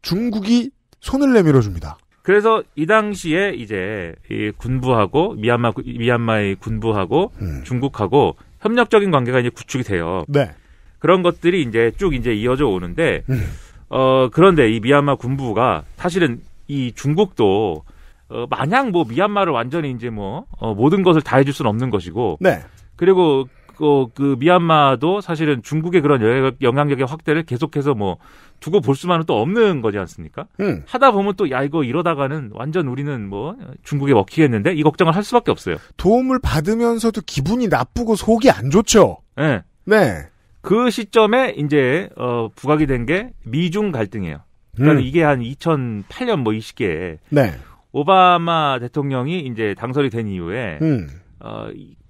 중국이 손을 내밀어 줍니다. 그래서 이 당시에 이제 이 군부하고 미얀마 미얀마의 군부하고 음. 중국하고 협력적인 관계가 이제 구축이 돼요. 네. 그런 것들이 이제 쭉 이제 이어져 오는데 음. 어 그런데 이 미얀마 군부가 사실은 이 중국도 어 마냥 뭐 미얀마를 완전히 이제 뭐 어, 모든 것을 다 해줄 수는 없는 것이고 네. 그리고 어, 그 미얀마도 사실은 중국의 그런 영향력의 확대를 계속해서 뭐 두고 볼 수만은 또 없는 거지 않습니까? 음. 하다 보면 또 야 이거 이러다가는 완전 우리는 뭐 중국에 먹히겠는데 이 걱정을 할 수밖에 없어요. 도움을 받으면서도 기분이 나쁘고 속이 안 좋죠. 네. 네. 그 시점에 이제 어 부각이 된 게 미중 갈등이에요. 그러니까 음. 이게 한 2008년 뭐 이시기에 네. 오바마 대통령이 이제 당선이 된 이후에 음. 어,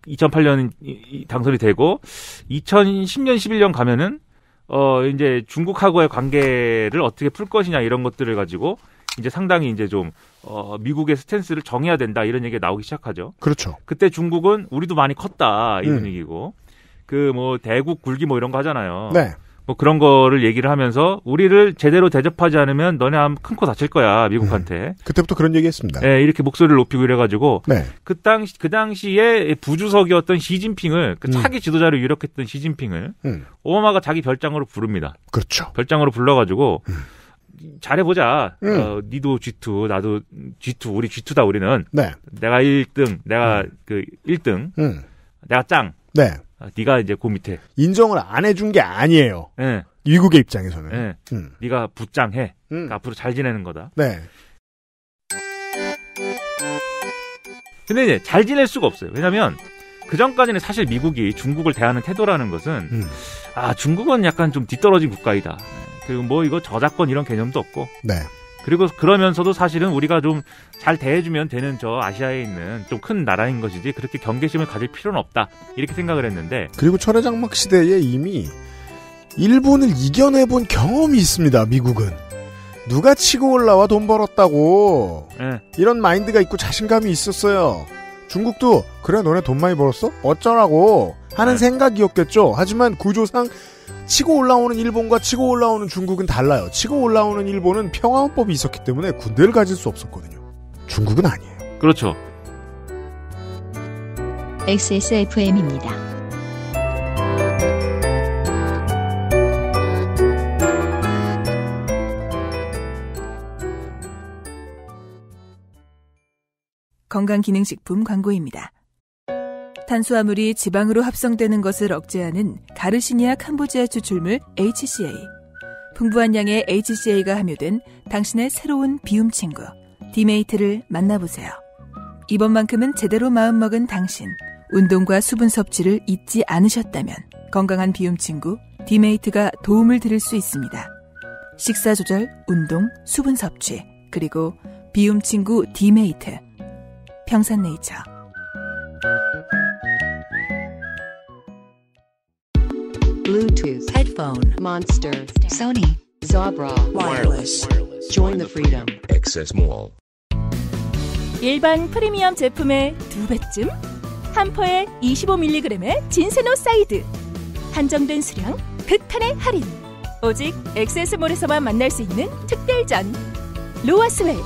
2008년 당선이 되고 2010년 11년 가면은 어 이제 중국하고의 관계를 어떻게 풀 것이냐 이런 것들을 가지고 이제 상당히 이제 좀 어, 미국의 스탠스를 정해야 된다 이런 얘기가 나오기 시작하죠. 그렇죠. 그때 중국은 우리도 많이 컸다 이런 음. 얘기고 그 뭐 대국 굴기 뭐 이런 거 하잖아요. 네. 뭐 그런 거를 얘기를 하면서 우리를 제대로 대접하지 않으면 너네 아마 큰코 다칠 거야 미국한테. 음, 그때부터 그런 얘기했습니다. 네, 예, 이렇게 목소리를 높이고 이래가지고 네. 그 당시 그 당시에 부주석이었던 시진핑을 그 음. 차기 음. 지도자로 유력했던 시진핑을 음. 오바마가 자기 별장으로 부릅니다. 그렇죠. 별장으로 불러가지고. 음. 잘해보자. 음. 어, 니도 G2, 나도 G2, 우리 G2다, 우리는. 네. 내가 1등, 내가 음. 그 1등, 음. 내가 짱. 네. 아, 네가 이제 그 밑에 인정을 안 해준 게 아니에요. 네. 미국의 입장에서는 네. 음. 네가 부장해 음. 그러니까 앞으로 잘 지내는 거다. 네. 근데 이제 잘 지낼 수가 없어요. 왜냐하면 그 전까지는 사실 미국이 중국을 대하는 태도라는 것은 음. 아 중국은 약간 좀 뒤떨어진 국가이다. 네. 그리고 뭐 이거 저작권 이런 개념도 없고. 네. 그리고 그러면서도 사실은 우리가 좀 잘 대해주면 되는 저 아시아에 있는 좀 큰 나라인 것이지 그렇게 경계심을 가질 필요는 없다 이렇게 생각을 했는데 그리고 철의장막 시대에 이미 일본을 이겨내본 경험이 있습니다 미국은 누가 치고 올라와 돈 벌었다고 네. 이런 마인드가 있고 자신감이 있었어요 중국도 그래 너네 돈 많이 벌었어 어쩌라고 하는 네. 생각이었겠죠 하지만 구조상 치고 올라오는 일본과 치고 올라오는 중국은 달라요. 치고 올라오는 일본은 평화헌법이 있었기 때문에 군대를 가질 수 없었거든요. 중국은 아니에요. 그렇죠. XSFM입니다. 건강기능식품 광고입니다. 탄수화물이 지방으로 합성되는 것을 억제하는 가르시니아 캄보지아 추출물 HCA. 풍부한 양의 HCA가 함유된 당신의 새로운 비움 친구 디메이트를 만나보세요. 이번만큼은 제대로 마음먹은 당신. 운동과 수분 섭취를 잊지 않으셨다면 건강한 비움 친구 디메이트가 도움을 드릴 수 있습니다. 식사 조절, 운동, 수분 섭취, 그리고 비움 친구 디메이트. 평산네이처. Bluetooth, headphone, Monster, Sony, Zabra, wireless. Join the freedom. Access Mall. 일반 프리미엄 제품의 두 배쯤? 한 포에 25mg의 진세노사이드. 한정된 수량, 극한의 할인. 오직 액세스몰에서만 만날 수 있는 특별전. 로아스웰,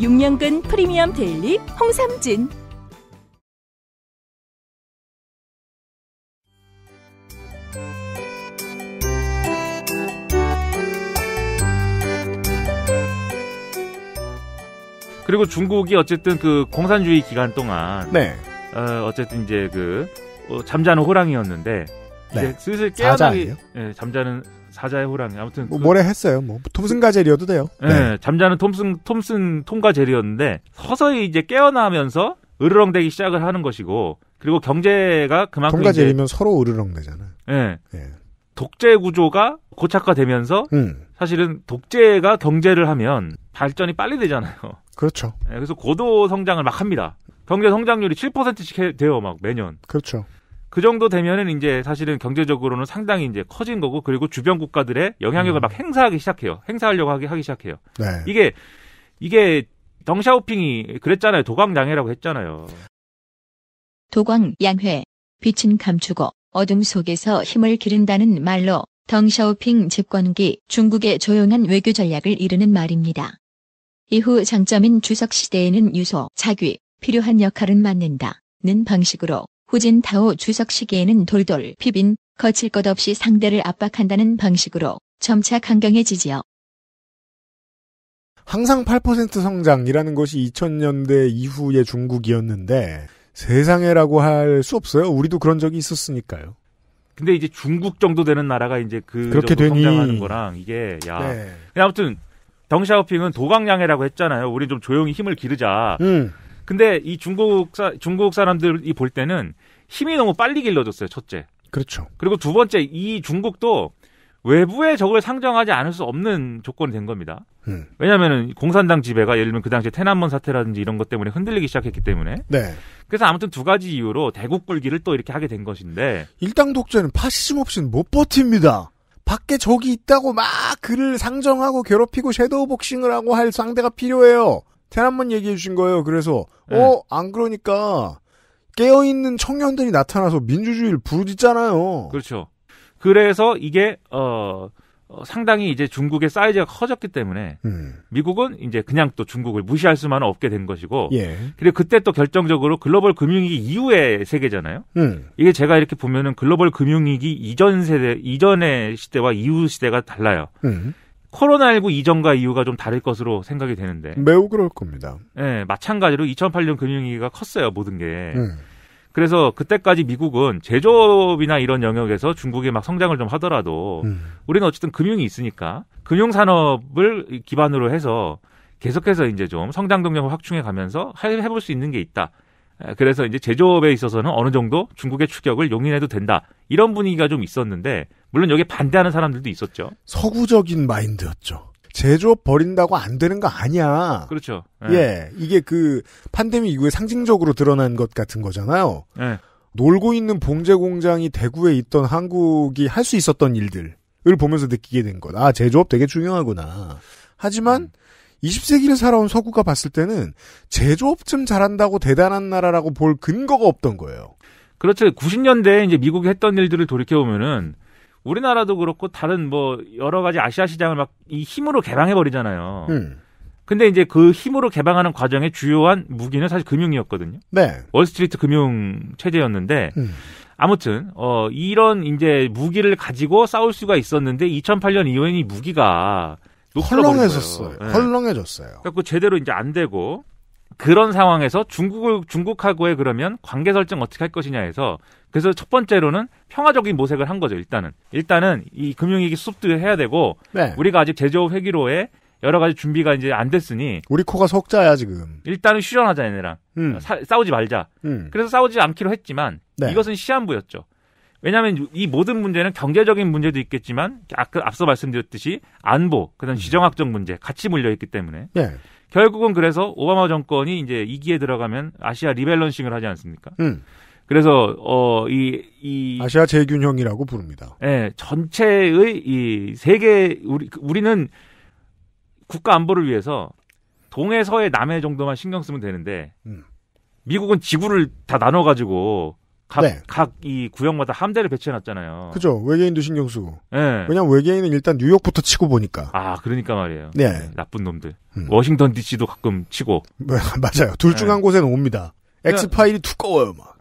6년근 프리미엄 데일리 홍삼진. 그리고 중국이 어쨌든 그 공산주의 기간 동안 네. 어, 어쨌든 이제 그 어, 잠자는 호랑이였는데 네. 이제 슬슬 깨어나기 예, 잠자는 사자의 호랑이 아무튼 뭐, 그, 뭐래 했어요 뭐 톰슨 가젤이어도 돼요 예, 네. 잠자는 톰슨 톰슨 톰 가젤이었는데 서서히 이제 깨어나면서 으르렁대기 시작을 하는 것이고 그리고 경제가 그만큼 톰 가젤이면 서로 으르렁대잖아요 예. 예. 독재 구조가 고착화되면서 음. 사실은 독재가 경제를 하면 발전이 빨리 되잖아요. 그렇죠. 네, 그래서 고도 성장을 막 합니다. 경제 성장률이 7%씩 돼요, 막 매년. 그렇죠. 그 정도 되면은 이제 사실은 경제적으로는 상당히 이제 커진 거고 그리고 주변 국가들의 영향력을 음. 막 행사하기 시작해요. 행사하려고 하기, 하기 시작해요. 네. 이게 이게 덩샤오핑이 그랬잖아요. 도광양해라고 했잖아요. 도광양회 빛은 감추고 어둠 속에서 힘을 기른다는 말로 덩샤오핑 집권기 중국의 조용한 외교 전략을 이르는 말입니다. 이후 장점인 주석시대에는 유소, 자귀, 필요한 역할은 맡는다. 는 방식으로 후진타오 주석시기에는 돌돌, 피빈, 거칠 것 없이 상대를 압박한다는 방식으로 점차 강경해지지요. 항상 8% 성장이라는 것이 2000년대 이후의 중국이었는데 세상에라고 할 수 없어요. 우리도 그런 적이 있었으니까요. 근데 이제 중국 정도 되는 나라가 이제 그 그렇게 되니... 성장하는 거랑 이게 야. 네. 아무튼 덩샤오핑은 도강양해라고 했잖아요. 우리 좀 조용히 힘을 기르자. 음. 근데 이 중국 사, 중국 사람들이 볼 때는 힘이 너무 빨리 길러졌어요. 첫째. 그렇죠. 그리고 두 번째 이 중국도 외부의 적을 상정하지 않을 수 없는 조건이 된 겁니다. 음. 왜냐하면 공산당 지배가 예를 들면 그 당시 테난먼 사태라든지 이런 것 때문에 흔들리기 시작했기 때문에. 네. 그래서 아무튼 두 가지 이유로 대국 불기를 또 이렇게 하게 된 것인데. 일당 독재는 파시즘 없이는 못 버팁니다. 밖에 적이 있다고 막 그를 상정하고 괴롭히고 섀도우 복싱을 하고 할 상대가 필요해요. 테란만 얘기해 주신 거예요. 그래서 네. 어안 그러니까 깨어 있는 청년들이 나타나서 민주주의를 부르짖잖아요. 그렇죠. 그래서 이게 어 어, 상당히 이제 중국의 사이즈가 커졌기 때문에 음. 미국은 이제 그냥 또 중국을 무시할 수만은 없게 된 것이고 예. 그리고 그때 또 결정적으로 글로벌 금융위기 이후의 세계잖아요. 음. 이게 제가 이렇게 보면은 글로벌 금융위기 이전 세대 이전의 시대와 이후 시대가 달라요. 음. 코로나19 이전과 이후가 좀 다를 것으로 생각이 되는데 매우 그럴 겁니다. 예, 마찬가지로 2008년 금융위기가 컸어요 모든 게. 음. 그래서 그때까지 미국은 제조업이나 이런 영역에서 중국이 막 성장을 좀 하더라도 음. 우리는 어쨌든 금융이 있으니까 금융 산업을 기반으로 해서 계속해서 이제 좀 성장 동력을 확충해 가면서 해볼 수 있는 게 있다. 그래서 이제 제조업에 있어서는 어느 정도 중국의 추격을 용인해도 된다. 이런 분위기가 좀 있었는데 물론 여기에 반대하는 사람들도 있었죠. 서구적인 마인드였죠. 제조업 버린다고 안 되는 거 아니야. 그렇죠. 예. 예. 이게 그 판데믹 이후에 상징적으로 드러난 것 같은 거잖아요. 예. 놀고 있는 봉제 공장이 대구에 있던 한국이 할 수 있었던 일들을 보면서 느끼게 된 것. 아, 제조업 되게 중요하구나. 하지만 20세기를 음. 살아온 서구가 봤을 때는 제조업쯤 잘한다고 대단한 나라라고 볼 근거가 없던 거예요. 그렇죠. 90년대에 이제 미국이 했던 일들을 돌이켜보면은 우리나라도 그렇고 다른 뭐 여러 가지 아시아 시장을 막 이 힘으로 개방해 버리잖아요. 음. 근데 이제 그 힘으로 개방하는 과정의 주요한 무기는 사실 금융이었거든요. 네. 월스트리트 금융 체제였는데 음. 아무튼 어 이런 이제 무기를 가지고 싸울 수가 있었는데 2008년 이후에 이 무기가 헐렁해졌어요. 네. 헐렁해졌어요. 그 제대로 이제 안 되고 그런 상황에서 중국을 중국하고의 그러면 관계 설정 어떻게 할 것이냐 해서 그래서 첫 번째로는 평화적인 모색을 한 거죠. 일단은 일단은 이 금융위기 수습도 해야 되고 네. 우리가 아직 제조업 회기로에 여러 가지 준비가 이제 안 됐으니 우리 코가 속자야 지금 일단은 휴전하자 얘네랑 음. 사, 싸우지 말자. 음. 그래서 싸우지 않기로 했지만 네. 이것은 시한부였죠. 왜냐하면 이 모든 문제는 경제적인 문제도 있겠지만 아까 그 앞서 말씀드렸듯이 안보 그다음 지정학적 음. 문제 같이 몰려 있기 때문에 네. 결국은 그래서 오바마 정권이 이제 2기에 들어가면 아시아 리밸런싱을 하지 않습니까? 음. 그래서 어이이 이, 아시아 재균형이라고 부릅니다. 예, 전체의 이 세계 우리 우리는 국가 안보를 위해서 동에서의 남해 정도만 신경 쓰면 되는데 음. 미국은 지구를 다 나눠 가지고 각각이 네. 구역마다 함대를 배치해 놨잖아요. 그죠. 외계인도 신경 쓰고. 네. 왜냐 외계인은 일단 뉴욕부터 치고 보니까. 아, 그러니까 말이에요. 네. 네 나쁜 놈들. 음. 워싱턴 DC도 가끔 치고. [LAUGHS] 네, 맞아요. 둘 중한 네. 곳에는 옵니다. 엑스파일이 그러니까 두꺼워요, 막.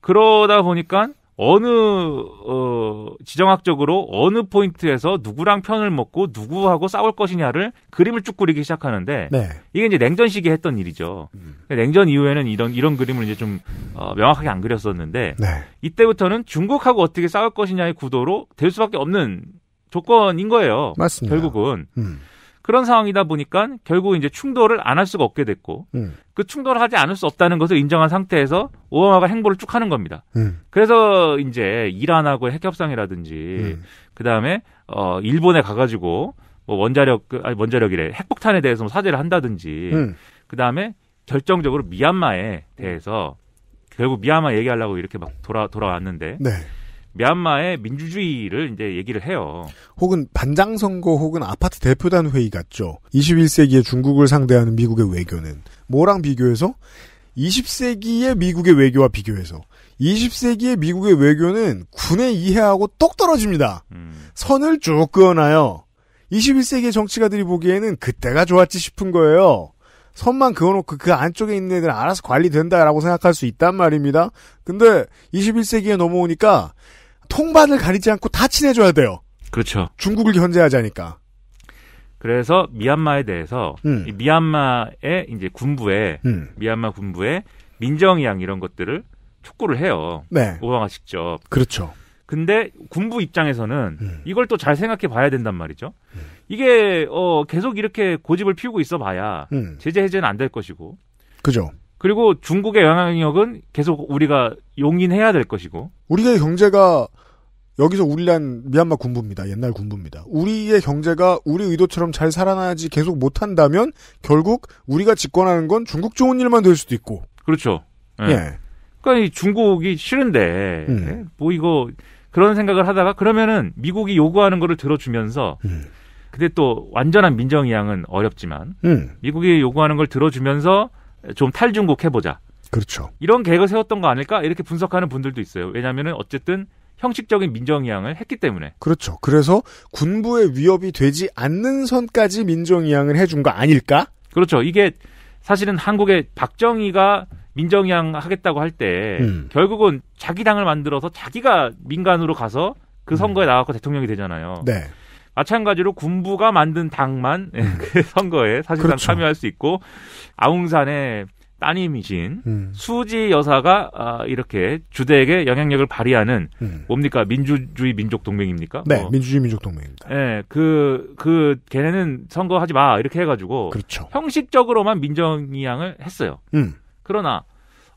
그러다 보니까 어느 어, 지정학적으로 어느 포인트에서 누구랑 편을 먹고 누구하고 싸울 것이냐를 그림을 쭉 그리기 시작하는데 네. 이게 이제 냉전 시기에 했던 일이죠. 음. 냉전 이후에는 이런 이런 그림을 이제 좀 어, 명확하게 안 그렸었는데 네. 이때부터는 중국하고 어떻게 싸울 것이냐의 구도로 될 수밖에 없는 조건인 거예요. 맞습니다. 결국은. 음. 그런 상황이다 보니까 결국 이제 충돌을 안 할 수가 없게 됐고 음. 그 충돌을 하지 않을 수 없다는 것을 인정한 상태에서 오바마가 행보를 쭉 하는 겁니다. 음. 그래서 이제 이란하고 핵협상이라든지 음. 그 다음에 어 일본에 가가지고 뭐 원자력 아니 원자력이래 핵폭탄에 대해서 뭐 사죄를 한다든지 음. 그 다음에 결정적으로 미얀마에 대해서 결국 미얀마 얘기하려고 이렇게 막 돌아 돌아왔는데. 네. 미얀마의 민주주의를 이제 얘기를 해요. 혹은 반장 선거 혹은 아파트 대표단 회의 같죠. 21세기의 중국을 상대하는 미국의 외교는 뭐랑 비교해서 20세기의 미국의 외교와 비교해서 20세기의 미국의 외교는 군의 이해하고 똑 떨어집니다. 음. 선을 쭉 그어놔요. 21세기의 정치가들이 보기에는 그때가 좋았지 싶은 거예요. 선만 그어놓고 그 안쪽에 있는 애들은 알아서 관리된다라고 생각할 수 있단 말입니다. 근데 21세기에 넘어오니까 통반을 가리지 않고 다 친해져야 돼요. 그렇죠. 중국을 견제하자니까. 그래서 미얀마에 대해서 음. 미얀마의 이제 군부에 음. 미얀마 군부에 민정이양 이런 것들을 촉구를 해요. 네. 오방아 직접. 그렇죠. 근데 군부 입장에서는 음. 이걸 또 잘 생각해 봐야 된단 말이죠. 음. 이게 어 계속 이렇게 고집을 피우고 있어 봐야 음. 제재 해제는 안 될 것이고. 그죠. 그리고 중국의 영향력은 계속 우리가 용인해야 될 것이고. 우리의 경제가 여기서 우리란 미얀마 군부입니다. 옛날 군부입니다. 우리의 경제가 우리 의도처럼 잘 살아나지 야 계속 못한다면 결국 우리가 집권하는 건 중국 좋은 일만 될 수도 있고. 그렇죠. 네. 예. 그러니까 이 중국이 싫은데 음. 예, 뭐 이거 그런 생각을 하다가 그러면은 미국이 요구하는 거를 들어주면서 음. 근데 또 완전한 민정이양은 어렵지만 음. 미국이 요구하는 걸 들어주면서 좀 탈중국해보자. 그렇죠. 이런 계획을 세웠던 거 아닐까? 이렇게 분석하는 분들도 있어요. 왜냐하면 어쨌든 형식적인 민정이양을 했기 때문에. 그렇죠. 그래서 군부의 위협이 되지 않는 선까지 민정이양을 해준 거 아닐까? 그렇죠. 이게 사실은 한국의 박정희가 민정이양 하겠다고 할때 음. 결국은 자기 당을 만들어서 자기가 민간으로 가서 그 선거에 음. 나가고 대통령이 되잖아요. 네. 마찬가지로 군부가 만든 당만 [LAUGHS] 그 선거에 사실상 그렇죠. 참여할 수 있고 아웅산의 따님이신 음. 수지 여사가 아, 이렇게 주대에게 영향력을 발휘하는 음. 뭡니까 민주주의 민족 동맹입니까? 네, 어. 민주주의 민족 동맹입니다. 네, 예, 그그 그 걔네는 선거하지 마 이렇게 해가지고 그렇죠. 형식적으로만 민정이양을 했어요. 음. 그러나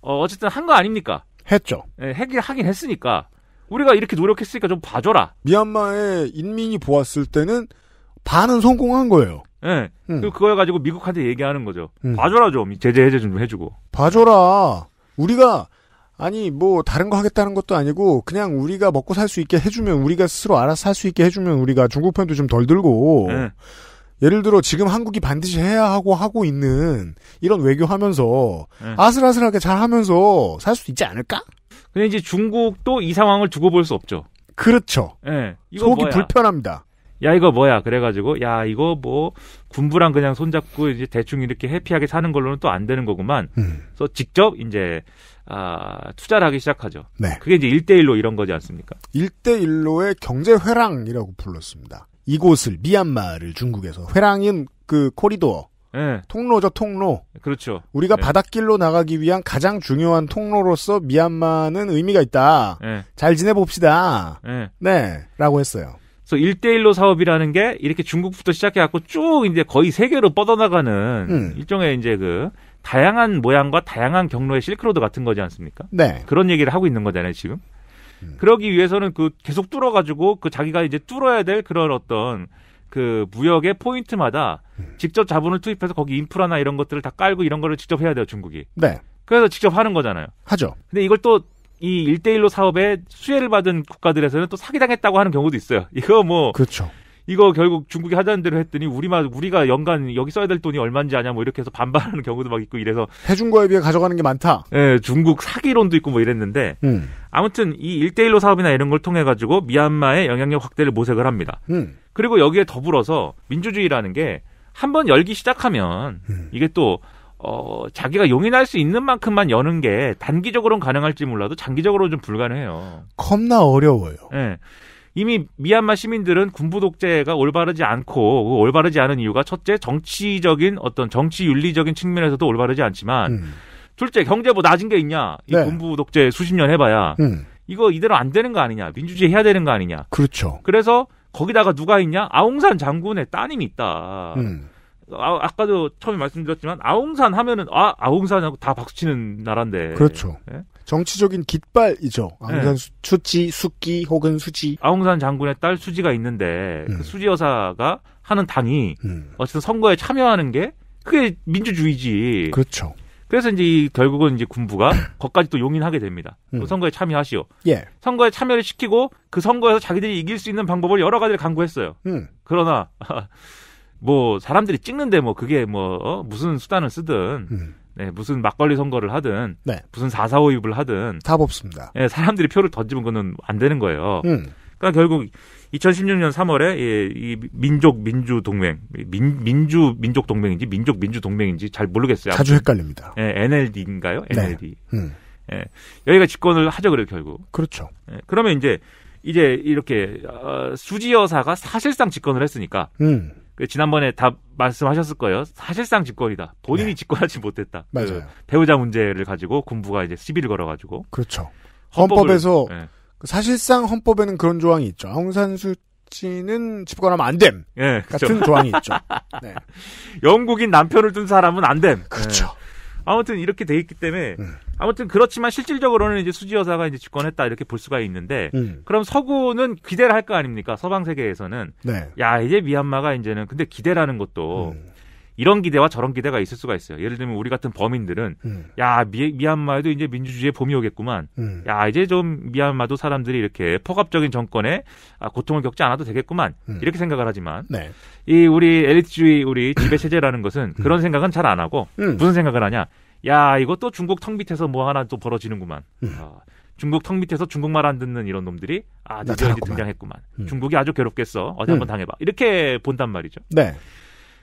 어, 어쨌든 한 거 아닙니까? 했죠. 네, 예, 하 하긴 했으니까 우리가 이렇게 노력했으니까 좀 봐줘라. 미얀마의 인민이 보았을 때는 반은 성공한 거예요. 예. 네. 음. 그 그걸 가지고 미국한테 얘기하는 거죠. 음. 봐줘라 좀 제재 해제 좀 해주고. 봐줘라. 우리가 아니 뭐 다른 거 하겠다는 것도 아니고 그냥 우리가 먹고 살 수 있게 해주면 우리가 스스로 알아서 살 수 있게 해주면 우리가 중국 편도 좀 덜 들고. 네. 예를 들어 지금 한국이 반드시 해야 하고 하고 있는 이런 외교하면서 네. 아슬아슬하게 잘 하면서 살 수 있지 않을까? 근데 이제 중국도 이 상황을 두고 볼 수 없죠. 그렇죠. 예. 네, 속이 뭐야? 불편합니다. 야 이거 뭐야 그래가지고 야 이거 뭐 군부랑 그냥 손잡고 이제 대충 이렇게 해피하게 사는 걸로는 또 안 되는 거구만. 음. 그래서 직접 이제 아, 투자를 하기 시작하죠. 네. 그게 이제 일대일로 이런 거지 않습니까? 일대일로의 경제 회랑이라고 불렀습니다. 이곳을 미얀마를 중국에서 회랑인 그 코리도어 예. 통로죠, 통로. 그렇죠. 우리가 네. 바닷길로 나가기 위한 가장 중요한 통로로서 미얀마는 의미가 있다. 예. 잘 지내봅시다. 예. 네. 라고 했어요. 그래서 1대1로 사업이라는 게 이렇게 중국부터 시작해갖고 쭉 이제 거의 세계로 뻗어나가는 음. 일종의 이제 그 다양한 모양과 다양한 경로의 실크로드 같은 거지 않습니까? 네. 그런 얘기를 하고 있는 거잖아요, 지금. 음. 그러기 위해서는 그 계속 뚫어가지고 그 자기가 이제 뚫어야 될 그런 어떤 그 무역의 포인트마다 음. 직접 자본을 투입해서 거기 인프라나 이런 것들을 다 깔고 이런 거를 직접 해야 돼요, 중국이. 네. 그래서 직접 하는 거잖아요. 하죠. 근데 이걸 또 이1대1로 사업에 수혜를 받은 국가들에서는 또 사기당했다고 하는 경우도 있어요. 이거 뭐 그렇죠. 이거 결국 중국이 하자는 대로 했더니 우리만 우리가 연간 여기 써야 될 돈이 얼마인지 아냐 뭐 이렇게 해서 반발하는 경우도 막 있고 이래서 해준 거에 비해 가져가는 게 많다. 예, 중국 사기론도 있고 뭐 이랬는데 음. 아무튼 이일대일로 사업이나 이런 걸 통해 가지고 미얀마의 영향력 확대를 모색을 합니다. 음. 그리고 여기에 더불어서 민주주의라는 게 한 번 열기 시작하면 음. 이게 또 어, 자기가 용인할 수 있는 만큼만 여는 게 단기적으로는 가능할지 몰라도 장기적으로는 좀 불가능해요. 겁나 어려워요. 예. 이미 미얀마 시민들은 군부 독재가 올바르지 않고 올바르지 않은 이유가 첫째 정치적인 어떤 정치 윤리적인 측면에서도 올바르지 않지만 음. 둘째 경제 뭐 낮은 게 있냐 이 네. 군부 독재 수십 년 해봐야 음. 이거 이대로 안 되는 거 아니냐 민주주의 해야 되는 거 아니냐 그렇죠 그래서 거기다가 누가 있냐 아웅산 장군의 따님이 있다 음. 아, 아까도 처음에 말씀드렸지만 아웅산 하면은 아 아웅산하고 다 박수치는 나라인데 그렇죠 네? 정치적인 깃발이죠. 네. 아웅산 네. 수지, 숙기 혹은 수지. 아웅산 장군의 딸 수지가 있는데 그 음. 그 수지 여사가 하는 당이 음. 어쨌든 선거에 참여하는 게 그게 민주주의지. 그렇죠. 그래서 이제 이 결국은 이제 군부가 [COUGHS] 거까지 또 용인하게 됩니다. 음. 선거에 참여하시오. 예. 선거에 참여를 시키고 그 선거에서 자기들이 이길 수 있는 방법을 여러 가지를 강구했어요. 음. 그러나 [LAUGHS] 뭐 사람들이 찍는데 뭐 그게 뭐 어? 무슨 수단을 쓰든 음. 네, 무슨 막걸리 선거를 하든 네. 무슨 445입을 하든 답 없습니다. 예, 사람들이 표를 던지는 거는 안 되는 거예요. 음. 그러니까 결국 2016년 3월에 예, 이 민족 민주 동맹, 민 민주 민족 동맹인지 민족 민주 동맹인지 잘 모르겠어요. 자주 헷갈립니다. 예, NLD인가요? NLD. 네. 음. 예, 여기가 집권을 하죠, 그래도 결국. 그렇죠. 예, 그러면 이제 이제 이렇게 어, 수지 여사가 사실상 집권을 했으니까 음. 그 지난번에 다 말씀하셨을 거예요. 사실상 직권이다. 본인이 네. 직권하지 못했다. 맞아요. 그 배우자 문제를 가지고 군부가 이제 시비를 걸어가지고. 그렇죠. 헌법에서 네. 그 사실상 헌법에는 그런 조항이 있죠. 홍산 수치는 집권하면 안 됨. 네, 그렇죠. 조항이 있죠. 네. [LAUGHS] 영국인 남편을 둔 사람은 안 됨. 그렇죠. 예. 아무튼 이렇게 돼 있기 때문에 음. 아무튼 그렇지만 실질적으로는 이제 수지 여사가 이제 집권했다 이렇게 볼 수가 있는데 음. 그럼 서구는 기대를 할 거 아닙니까? 서방 세계에서는 네. 야 이제 미얀마가 이제는 근데 기대라는 것도 음. 이런 기대와 저런 기대가 있을 수가 있어요. 예를 들면 우리 같은 범인들은 음. 야 미, 미얀마에도 이제 민주주의의 봄이 오겠구만. 음. 야 이제 좀 미얀마도 사람들이 이렇게 폭압적인 정권에 아, 고통을 겪지 않아도 되겠구만 음. 이렇게 생각을 하지만 네. 이 우리 엘리트주의 우리 지배 체제라는 것은 음. 그런 생각은 잘 안 하고 음. 무슨 생각을 하냐? 야 이것도 중국 턱 밑에서 뭐 하나 또 벌어지는구만. 음. 어, 중국 턱 밑에서 중국말 안 듣는 이런 놈들이 아 드디어 등장했구만. 음. 중국이 아주 괴롭겠어. 어디 한번 음. 당해봐. 이렇게 본단 말이죠. 네.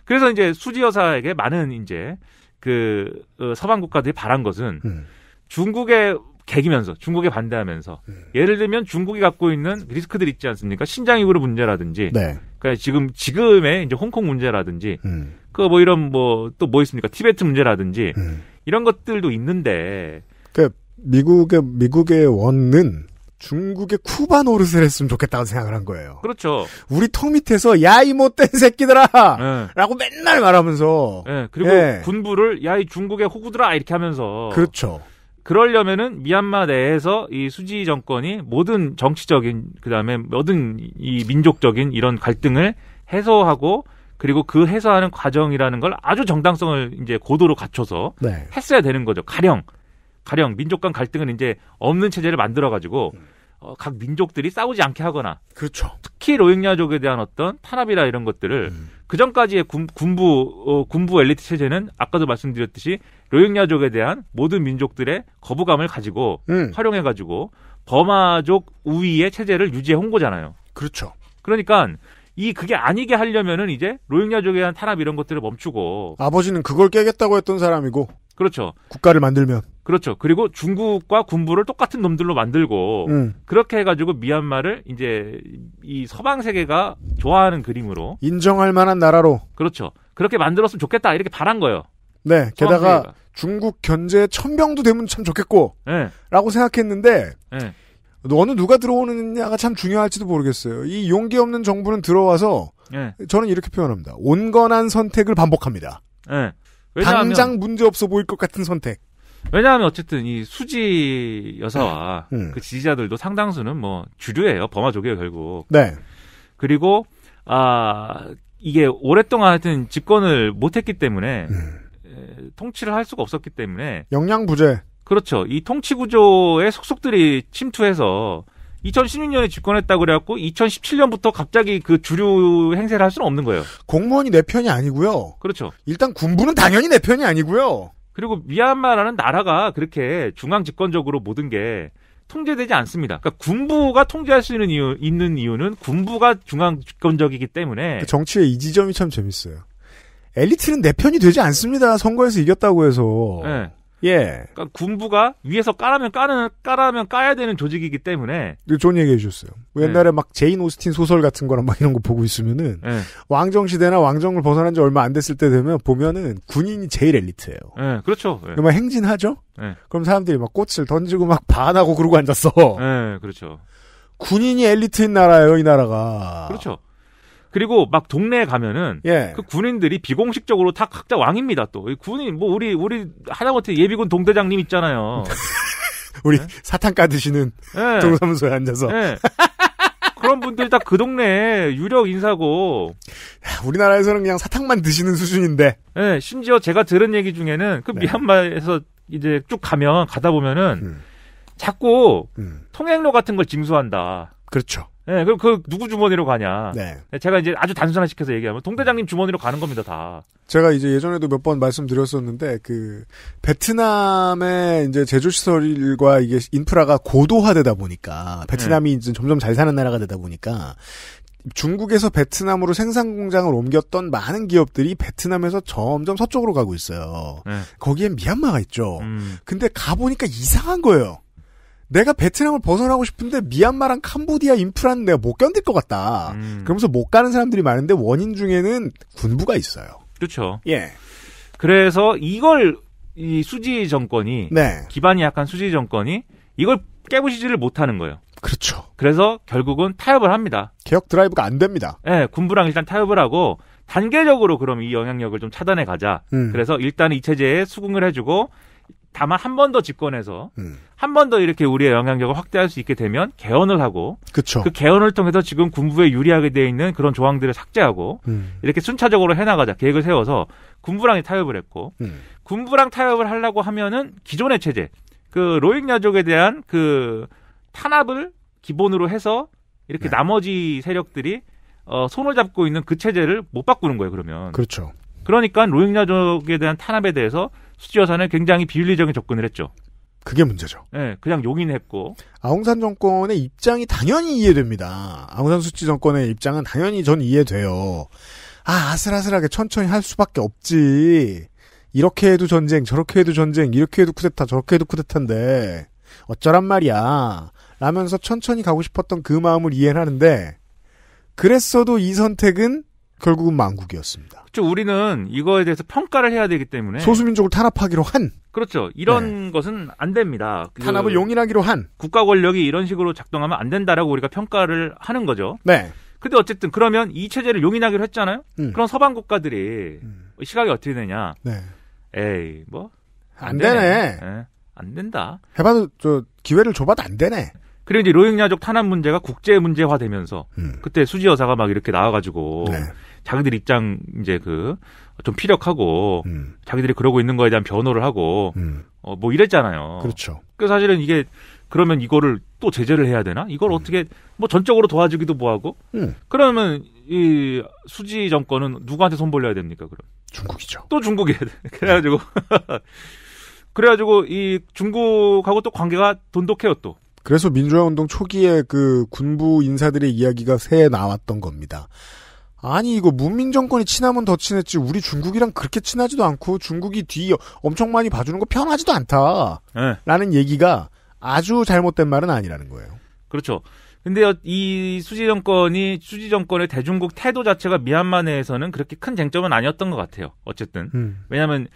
그래서 이제 수지 여사에게 많은 이제 그 어, 서방 국가들이 바란 것은 음. 중국의 개기면서 중국에 반대하면서 음. 예를 들면 중국이 갖고 있는 리스크들 있지 않습니까? 신장 이구르 문제라든지 네. 그러니까 지금 지금의 이제 홍콩 문제라든지 음. 그뭐 이런 뭐 또뭐 뭐 있습니까? 티베트 문제라든지 음. 이런 것들도 있는데. 그 미국의 미국의 원은 중국의 쿠바 노릇을 했으면 좋겠다고 생각을 한 거예요. 그렇죠. 우리 턱 밑에서 야이 못된 새끼들아! 네. 라고 맨날 말하면서 네, 그리고 네. 군부를 야이 중국의 호구들아! 이렇게 하면서 그렇죠. 그러려면은 미얀마 내에서 이 수지 정권이 모든 정치적인 그다음에 모든 이 민족적인 이런 갈등을 해소하고 그리고 그 해소하는 과정이라는 걸 아주 정당성을 이제 고도로 갖춰서 네. 했어야 되는 거죠. 가령 가령 민족 간 갈등은 이제 없는 체제를 만들어 가지고 어, 각 민족들이 싸우지 않게 하거나 그렇죠. 특히 로힝야족에 대한 어떤 탄압이나 이런 것들을 음. 그 전까지의 군, 부 어, 군부 엘리트 체제는 아까도 말씀드렸듯이 로힝야족에 대한 모든 민족들의 거부감을 가지고 음. 활용해 가지고 버마족 우위의 체제를 유지해 온 거잖아요. 그렇죠. 그러니까 이 그게 아니게 하려면은 이제 로힝야족에 대한 탄압 이런 것들을 멈추고 아버지는 그걸 깨겠다고 했던 사람이고 그렇죠. 국가를 만들면 그렇죠. 그리고 중국과 군부를 똑같은 놈들로 만들고 음. 그렇게 해가지고 미얀마를 이제 이 서방 세계가 좋아하는 그림으로 인정할 만한 나라로 그렇죠. 그렇게 만들었으면 좋겠다 이렇게 바란 거예요. 네. 게다가 중국 견제 천병도 되면 참 좋겠고 네. 라고 생각했는데 네. 어느 누가 들어오느냐가 참 중요할지도 모르겠어요. 이 용기 없는 정부는 들어와서 네. 저는 이렇게 표현합니다. 온건한 선택을 반복합니다. 네. 왜냐하면, 당장 문제 없어 보일 것 같은 선택. 왜냐하면 어쨌든 이 수지 여사와 네. 음. 그 지지자들도 상당수는 뭐 주류예요. 범화족이에요 결국. 네. 그리고 아 이게 오랫동안 하여튼 집권을 못했기 때문에 음. 통치를 할 수가 없었기 때문에 영양 부재. 그렇죠. 이 통치 구조의 속속들이 침투해서 2016년에 집권했다고 그래갖고 2017년부터 갑자기 그 주류 행세를 할 수는 없는 거예요. 공무원이 내 편이 아니고요. 그렇죠. 일단 군부는 당연히 내 편이 아니고요. 그리고 미얀마라는 나라가 그렇게 중앙 집권적으로 모든 게 통제되지 않습니다. 그러니까 군부가 통제할 수 있는 이유 있는 이유는 군부가 중앙 집권적이기 때문에 그 정치의 이 지점이 참 재밌어요. 엘리트는 내 편이 되지 않습니다. 선거에서 이겼다고 해서. 네. 예. 그러니까 군부가 위에서 까라면 까는 까라면 까야 되는 조직이기 때문에. 네, 좋은 얘기 해주셨어요. 뭐 옛날에 네. 막 제인 오스틴 소설 같은 거랑 막 이런 거 보고 있으면은 네. 왕정 시대나 왕정을 벗어난 지 얼마 안 됐을 때 되면 보면은 군인이 제일 엘리트예요. 네, 그렇죠. 네. 막 행진하죠. 네. 그럼 사람들이 막 꽃을 던지고 막 반하고 그러고 앉았어. 네, 그렇죠. 군인이 엘리트인 나라예요, 이 나라가. 그렇죠. 그리고 막 동네에 가면은 예. 그 군인들이 비공식적으로 다 각자 왕입니다 또 군인 뭐 우리 우리 하다못해 예비군 동대장님 있잖아요. [LAUGHS] 우리 네? 사탕 까드시는 네. 동사무소에 앉아서 네. 그런 분들 다 그 동네 에 유력 인사고 야, 우리나라에서는 그냥 사탕만 드시는 수준인데. 네, 심지어 제가 들은 얘기 중에는 그 네. 미얀마에서 이제 쭉 가면 가다 보면은 음. 자꾸 음. 통행료 같은 걸 징수한다. 그렇죠. 네, 그럼 그 누구 주머니로 가냐. 네. 예, 제가 이제 아주 단순화시켜서 얘기하면 동대장님 주머니로 가는 겁니다, 다. 제가 이제 예전에도 몇 번 말씀드렸었는데 그 베트남의 이제 제조 시설과 이게 인프라가 고도화되다 보니까 베트남이 네. 이제 점점 잘 사는 나라가 되다 보니까 중국에서 베트남으로 생산 공장을 옮겼던 많은 기업들이 베트남에서 점점 서쪽으로 가고 있어요. 네. 거기에 미얀마가 있죠. 음. 근데 가 보니까 이상한 거예요. 내가 베트남을 벗어나고 싶은데 미얀마랑 캄보디아 인프라는 내가 못 견딜 것 같다. 음. 그러면서 못 가는 사람들이 많은데 원인 중에는 군부가 있어요. 그렇죠. 예. 그래서 이걸 이 수지 정권이 네. 기반이 약한 수지 정권이 이걸 깨부시지를 못하는 거예요. 그렇죠. 그래서 결국은 타협을 합니다. 개혁 드라이브가 안 됩니다. 예, 네, 군부랑 일단 타협을 하고 단계적으로 그럼 이 영향력을 좀 차단해 가자. 음. 그래서 일단 이 체제에 수긍을 해주고 다만 한 번 더 집권해서 음. 한번 더 이렇게 우리의 영향력을 확대할 수 있게 되면 개헌을 하고 그쵸. 그 개헌을 통해서 지금 군부에 유리하게 되어 있는 그런 조항들을 삭제하고 음. 이렇게 순차적으로 해나가자 계획을 세워서 군부랑이 타협을 했고 음. 군부랑 타협을 하려고 하면은 기존의 체제 그 로잉 야족에 대한 그 탄압을 기본으로 해서 이렇게 네. 나머지 세력들이 어, 손을 잡고 있는 그 체제를 못 바꾸는 거예요 그러면 그렇죠. 그러니까 로잉 야족에 대한 탄압에 대해서 수지 여사는 굉장히 비윤리적인 접근을 했죠. 그게 문제죠. 네, 그냥 용인했고. 아웅산 정권의 입장이 당연히 이해됩니다. 아웅산 수치 정권의 입장은 당연히 전 이해돼요. 아, 아슬아슬하게 천천히 할 수밖에 없지. 이렇게 해도 전쟁, 저렇게 해도 전쟁, 이렇게 해도 쿠데타, 저렇게 해도 쿠데타인데, 어쩌란 말이야. 라면서 천천히 가고 싶었던 그 마음을 이해 하는데, 그랬어도 이 선택은 결국은 망국이었습니다. 그렇죠. 우리는 이거에 대해서 평가를 해야 되기 때문에 소수민족을 탄압하기로 한 그렇죠. 이런 네. 것은 안 됩니다. 그 탄압을 용인하기로 한 국가 권력이 이런 식으로 작동하면 안 된다라고 우리가 평가를 하는 거죠. 네. 근데 어쨌든 그러면 이 체제를 용인하기로 했잖아요. 음. 그럼 서방 국가들이 음. 시각이 어떻게 되냐? 네. 에이 뭐 안 되네. 네. 안 된다. 해봐도 저 기회를 줘봐도 안 되네. 그리고 이제 로힝야족 탄압 문제가 국제 문제화되면서 음. 그때 수지 여사가 막 이렇게 나와가지고 네. 자기들 입장 이제 그좀 피력하고 음. 자기들이 그러고 있는 거에 대한 변호를 하고 음. 어, 뭐 이랬잖아요. 그렇죠. 그 사실은 이게 그러면 이거를 또 제재를 해야 되나? 이걸 음. 어떻게 뭐 전적으로 도와주기도 뭐하고 음. 그러면 이 수지 정권은 누구한테 손 벌려야 됩니까? 그럼 중국이죠. 또 중국이야. [LAUGHS] 그래가지고 [LAUGHS] 그래가지고 이 중국하고 또 관계가 돈독해요 또. 그래서 민주화 운동 초기에 그 군부 인사들의 이야기가 새에 나왔던 겁니다. 아니 이거 문민 정권이 친하면 더 친했지 우리 중국이랑 그렇게 친하지도 않고 중국이 뒤 엄청 많이 봐주는 거 편하지도 않다라는 네. 얘기가 아주 잘못된 말은 아니라는 거예요. 그렇죠. 근데 이 수지 정권이 수지 정권의 대중국 태도 자체가 미얀마 내에서는 그렇게 큰 쟁점은 아니었던 것 같아요. 어쨌든 음. 왜냐하면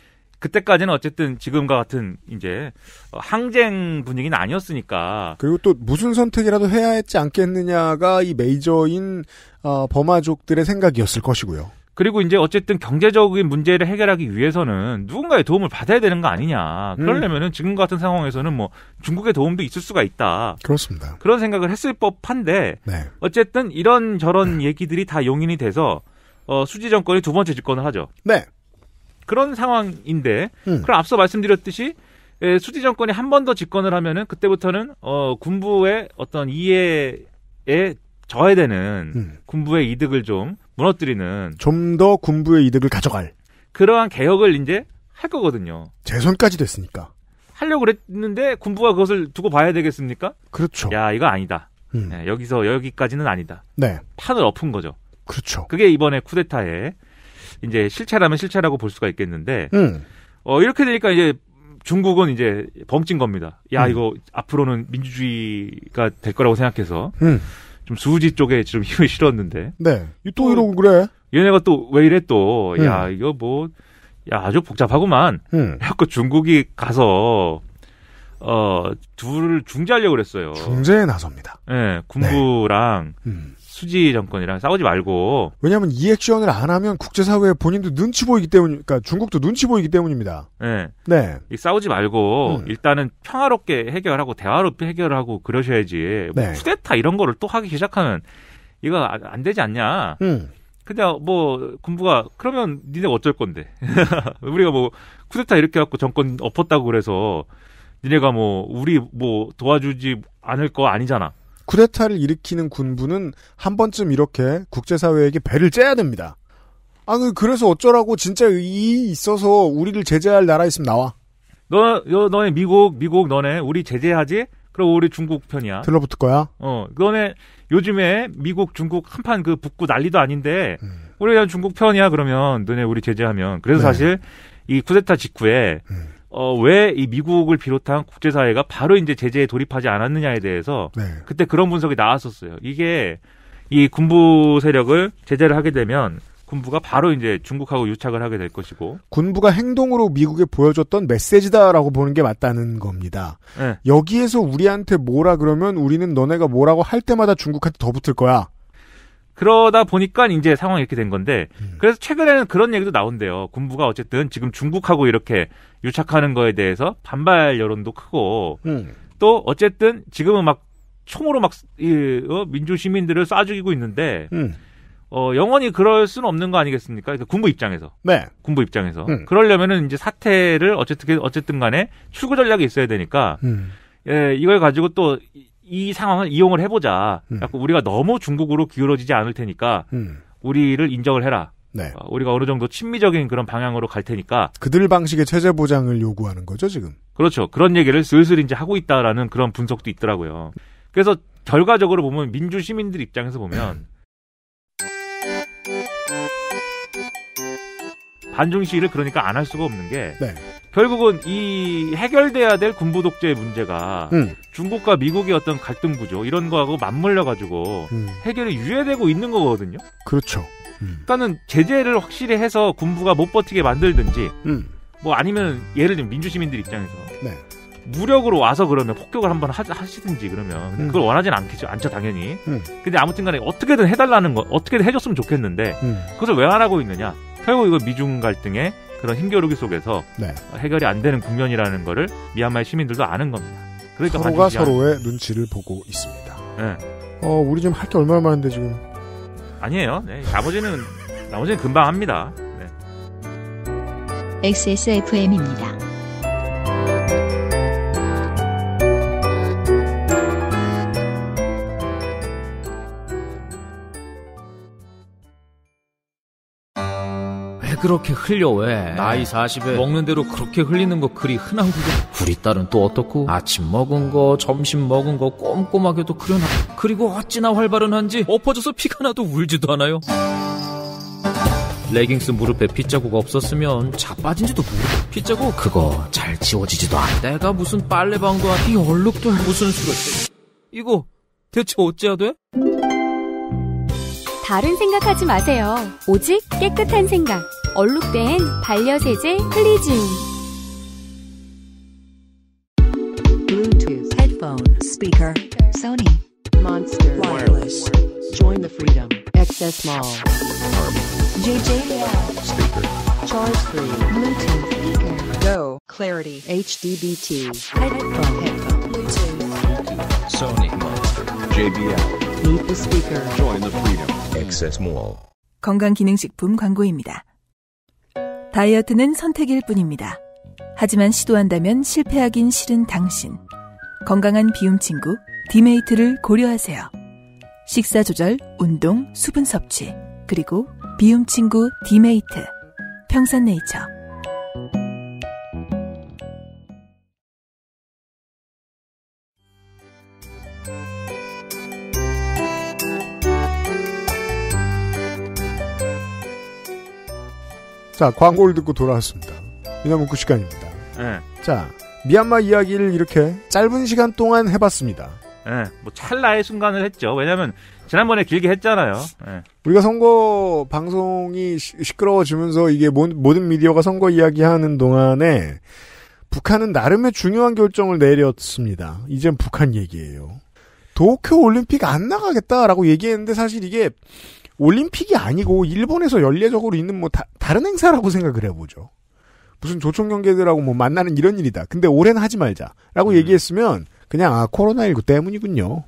그때까지는 어쨌든 지금과 같은 이제 항쟁 분위기는 아니었으니까. 그리고 또 무슨 선택이라도 해야 했지 않겠느냐가 이 메이저인 어, 범아족들의 생각이었을 것이고요. 그리고 이제 어쨌든 경제적인 문제를 해결하기 위해서는 누군가의 도움을 받아야 되는 거 아니냐. 음. 그러려면은 지금 같은 상황에서는 뭐 중국의 도움도 있을 수가 있다. 그렇습니다. 그런 생각을 했을 법한데 네. 어쨌든 이런 저런 얘기들이 다 용인이 돼서 어, 수지 정권이 두 번째 집권을 하죠. 네. 그런 상황인데 음. 그럼 앞서 말씀드렸듯이 예, 수지 정권이 한 번 더 집권을 하면은 그때부터는 어 군부의 어떤 이해에 져야 되는 음. 군부의 이득을 좀 무너뜨리는 좀 더 군부의 이득을 가져갈 그러한 개혁을 이제 할 거거든요. 재선까지 됐으니까 하려고 그랬는데 군부가 그것을 두고 봐야 되겠습니까? 그렇죠. 야 이거 아니다. 음. 네, 여기서 여기까지는 아니다. 네. 판을 엎은 거죠. 그렇죠. 그게 이번에 쿠데타에 이제 실체라면 실체라고 볼 수가 있겠는데 음. 어 이렇게 되니까 이제 중국은 이제 범찐 겁니다. 야 음. 이거 앞으로는 민주주의가 될 거라고 생각해서 음. 좀 수지 쪽에 좀금 [LAUGHS] 힘을 실었는데 네. 또, 이러고 그래. 얘네가 또 왜 이래 또야 음. 이거 뭐야 아주 복잡하구만. 음. 그래갖고 [LAUGHS] 중국이 가서 어, 둘을 중재하려고 그랬어요. 중재에 나섭니다. 예, 네, 군부랑 네. 음. 수지 정권이랑 싸우지 말고. 왜냐하면 이 액션을 안 하면 국제사회에 본인도 눈치 보이기 때문, 그러니까 중국도 눈치 보이기 때문입니다. 네. 네. 싸우지 말고 음. 일단은 평화롭게 해결하고 대화롭게 해결하고 그러셔야지. 뭐 네. 쿠데타 이런 거를 또 하기 시작하면 이거 아, 안 되지 않냐. 음. 근데 뭐 군부가 그러면 니네 어쩔 건데 [LAUGHS] 우리가 뭐 쿠데타 이렇게 갖고 정권 엎었다고 그래서 니네가 뭐 우리 뭐 도와주지 않을 거 아니잖아. 쿠데타를 일으키는 군부는 한 번쯤 이렇게 국제사회에게 배를 째야 됩니다. 아, 그, 그래서 어쩌라고 진짜 이 있어서 우리를 제재할 나라 있으면 나와. 너, 너, 너네 미국, 미국 너네 우리 제재하지? 그럼 우리 중국 편이야. 들러붙을 거야? 어, 너네 요즘에 미국, 중국 한판 그 북구 난리도 아닌데, 음. 우리 그냥 중국 편이야, 그러면 너네 우리 제재하면. 그래서 네. 사실 이 쿠데타 직후에 음. 어, 왜 이 미국을 비롯한 국제사회가 바로 이제 제재에 돌입하지 않았느냐에 대해서 네. 그때 그런 분석이 나왔었어요. 이게 이 군부 세력을 제재를 하게 되면 군부가 바로 이제 중국하고 유착을 하게 될 것이고 군부가 행동으로 미국에 보여줬던 메시지다라고 보는 게 맞다는 겁니다. 네. 여기에서 우리한테 뭐라 그러면 우리는 너네가 뭐라고 할 때마다 중국한테 더 붙을 거야. 그러다 보니까 이제 상황이 이렇게 된 건데 음. 그래서 최근에는 그런 얘기도 나온대요. 군부가 어쨌든 지금 중국하고 이렇게 유착하는 거에 대해서 반발 여론도 크고 음. 또 어쨌든 지금은 막 총으로 막 이, 어, 민주 시민들을 쏴 죽이고 있는데 음. 어, 영원히 그럴 수는 없는 거 아니겠습니까? 그러니까 군부 입장에서. 네. 군부 입장에서. 음. 그러려면은 이제 사태를 어쨌든 어쨌든 간에 출구 전략이 있어야 되니까 음. 예, 이걸 가지고 또이 상황을 이용을 해보자. 음. 우리가 너무 중국으로 기울어지지 않을 테니까 음. 우리를 인정을 해라. 네. 어, 우리가 어느 정도 친미적인 그런 방향으로 갈 테니까 그들 방식의 체제 보장을 요구하는 거죠 지금. 그렇죠. 그런 얘기를 슬슬 이제 하고 있다라는 그런 분석도 있더라고요. 그래서 결과적으로 보면 민주 시민들 입장에서 보면 [CLEARS THROAT] 안종 시위를 그러니까 안 할 수가 없는 게 네. 결국은 이 해결돼야 될 군부 독재 문제가 음. 중국과 미국의 어떤 갈등 구조 이런 거하고 맞물려 가지고 음. 해결이 유예되고 있는 거거든요. 그렇죠. 음. 그러니까는 제재를 확실히 해서 군부가 못 버티게 만들든지 음. 뭐 아니면 예를 들면 민주 시민들 입장에서 네. 무력으로 와서 그러면 폭격을 한번 하, 시든지 그러면 근데 음. 그걸 원하진 않겠죠 안죠 당연히 음. 근데 아무튼간에 어떻게든 해달라는 거 어떻게든 해줬으면 좋겠는데 그것을 왜 안 하고 있느냐 결국 이거 미중 갈등의 그런 힘겨루기 속에서 네. 해결이 안 되는 국면이라는 거를 미얀마의 시민들도 아는 겁니다. 그러니까 서로가 서로의 안... 눈치를 보고 있습니다. 네. 어, 우리 지금 할게 얼마나 많은데 지금. 아니에요. 네. 나머지는 나머지는 금방 합니다. 네. XSFM입니다. 그렇게 흘려 왜? 나이 40에 먹는 대로 그렇게 흘리는 거 그리 흔한 거고 우리 딸은 또 어떻고 아침 먹은 거 점심 먹은 거 꼼꼼하게도 그려놔 그리고 어찌나 활발은 한지 엎어져서 피가 나도 울지도 않아요 레깅스 무릎에 핏자국 없었으면 자빠진지도 모르 고 핏자국 그거 잘 지워지지도 않아 내가 무슨 빨래방도 아니 얼룩도 무슨 수를 이거 대체 어찌해야 돼? 다른 생각하지 마세요 오직 깨끗한 생각 얼룩된 반려세제 클리즘. Bluetooth headphone speaker Sony Monster Wireless Join the Freedom XS Mall JJL Speaker Charge 3 Bluetooth Speaker Go Clarity HDBT Headphone Headphone Bluetooth Sony Monster JBL Meet the Speaker Join the Freedom XS Mall 건강기능식품 광고입니다. 다이어트는 선택일 뿐입니다. 하지만 시도한다면 실패하긴 싫은 당신. 건강한 비움 친구, 디메이트를 고려하세요. 식사 조절, 운동, 수분 섭취, 그리고 비움 친구 디메이트. 평산네이처. 자, 광고를 듣고 돌아왔습니다. 미나면그 시간입니다. 네. 자, 미얀마 이야기를 이렇게 짧은 시간 동안 해봤습니다. 예, 뭐 찰나의 순간을 했죠. 왜냐면, 지난번에 길게 했잖아요. 네. 우리가 선거 방송이 시끄러워지면서 이게 모든 미디어가 선거 이야기 하는 동안에 북한은 나름의 중요한 결정을 내렸습니다. 이젠 북한 얘기예요. 도쿄 올림픽 안 나가겠다라고 얘기했는데 사실 이게 올림픽이 아니고 일본에서 연례적으로 있는 뭐 다, 른 행사라고 생각을 해보죠. 무슨 조총 경계들하고 뭐 만나는 이런 일이다. 근데 올해는 하지 말자라고 음. 얘기했으면 그냥 아 코로나19 때문이군요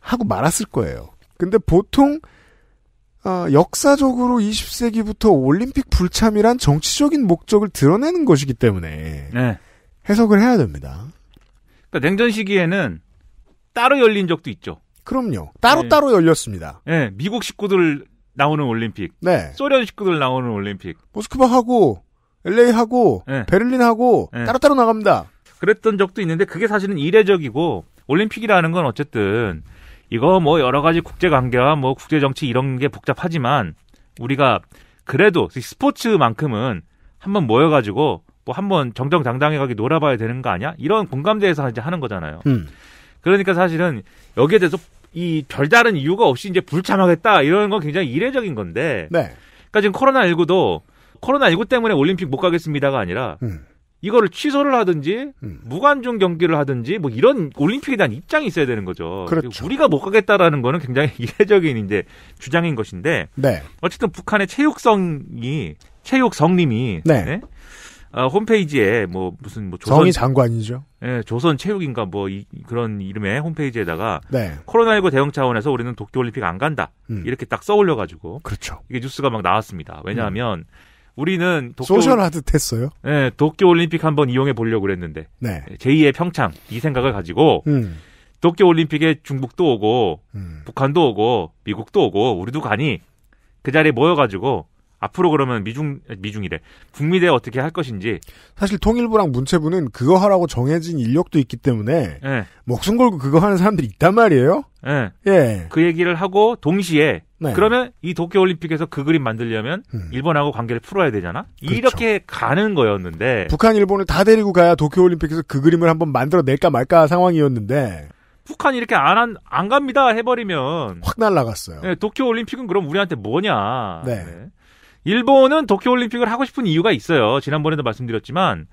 하고 말았을 거예요. 근데 보통 아, 역사적으로 20세기부터 올림픽 불참이란 정치적인 목적을 드러내는 것이기 때문에 네. 해석을 해야 됩니다. 그러니까 냉전 시기에는 따로 열린 적도 있죠. 그럼요. 따로따로 네. 열렸습니다. 네, 미국 식구들 나오는 올림픽. 네. 소련 식구들 나오는 올림픽. 모스크바하고 LA하고 네. 베를린하고 네. 따로따로 나갑니다. 그랬던 적도 있는데 그게 사실은 이례적이고 올림픽이라는 건 어쨌든 이거 뭐 여러 가지 국제 관계와 뭐 국제 정치 이런 게 복잡하지만 우리가 그래도 스포츠만큼은 한번 모여 가지고 뭐 한번 정정당당하게 놀아봐야 되는 거 아니야? 이런 공감대에서 이제 하는 거잖아요. 음. 그러니까 사실은 여기에 대해서 이 별다른 이유가 없이 이제 불참하겠다 이런 건 굉장히 이례적인 건데. 네. 그러니까 지금 코로나 19도 코로나 19 때문에 올림픽 못 가겠습니다가 아니라 음. 이거를 취소를 하든지 음. 무관중 경기를 하든지 뭐 이런 올림픽에 대한 입장이 있어야 되는 거죠. 그렇죠. 우리가 못 가겠다라는 거는 굉장히 [LAUGHS] 이례적인 이제 주장인 것인데 네. 어쨌든 북한의 체육성이 체육성님이 네. 네? 아, 홈페이지에 뭐 무슨 뭐 조선 정의 장관이죠. 예, 조선 체육인가 뭐 이, 그런 이름의 홈페이지에다가 네. 코로나19 대응 차원에서 우리는 도쿄 올림픽 안 간다. 음. 이렇게 딱 써올려 가지고 그렇죠. 이게 뉴스가 막 나왔습니다. 왜냐하면 음. 우리는 도쿄 소셜 하듯했어요. 예, 도쿄 올림픽 한번 이용해 보려고 그랬는데 네. 예, 제2의 평창 이 생각을 가지고 음. 도쿄 올림픽에 중국도 오고 음. 북한도 오고 미국도 오고 우리도 가니 그 자리에 모여 가지고 앞으로 그러면 미중 미중이래 국미대 어떻게 할 것인지 사실 통일부랑 문체부는 그거 하라고 정해진 인력도 있기 때문에 네. 목숨 걸고 그거 하는 사람들이 있단 말이에요. 네. 예. 그 얘기를 하고 동시에 네. 그러면 이 도쿄 올림픽에서 그 그림 만들려면 음. 일본하고 관계를 풀어야 되잖아. 그렇죠. 이렇게 가는 거였는데 북한 일본을 다 데리고 가야 도쿄 올림픽에서 그 그림을 한번 만들어 낼까 말까 상황이었는데 북한이 이렇게 안, 한, 안 갑니다 해버리면. 확 날라갔어요. 네, 예, 도쿄올림픽은 그럼 우리한테 뭐냐. 네. 네. 일본은 도쿄올림픽을 하고 싶은 이유가 있어요. 지난번에도 말씀드렸지만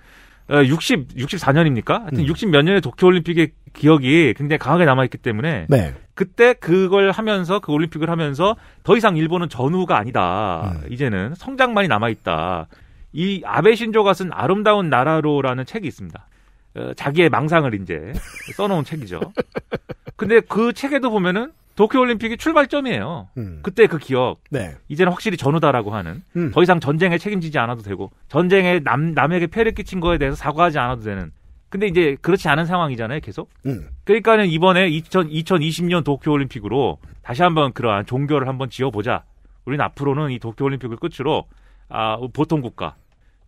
60, 어, 64년입니까? 하여튼 음. 60 몇 년의 도쿄올림픽의 기억이 굉장히 강하게 남아있기 때문에 네. 그때 그걸 하면서 그 올림픽을 하면서 더 이상 일본은 전후가 아니다. 음. 이제는 성장만이 남아있다. 이 아베 신조가 쓴 아름다운 나라로라는 책이 있습니다. 어, 자기의 망상을 이제 써놓은 책이죠. [LAUGHS] 근데 그 책에도 보면은 도쿄올림픽이 출발점이에요. 음. 그때 그 기억. 네. 이제는 확실히 전후다라고 하는. 음. 더 이상 전쟁에 책임지지 않아도 되고 전쟁에 남 남에게 폐를 끼친 거에 대해서 사과하지 않아도 되는. 근데 이제 그렇지 않은 상황이잖아요, 계속. 음. 그러니까는 이번에 2000, 2020년 도쿄올림픽으로 다시 한번 그러한 종교를 한 번 지어보자. 우리는 앞으로는 이 도쿄올림픽을 끝으로 아 보통 국가,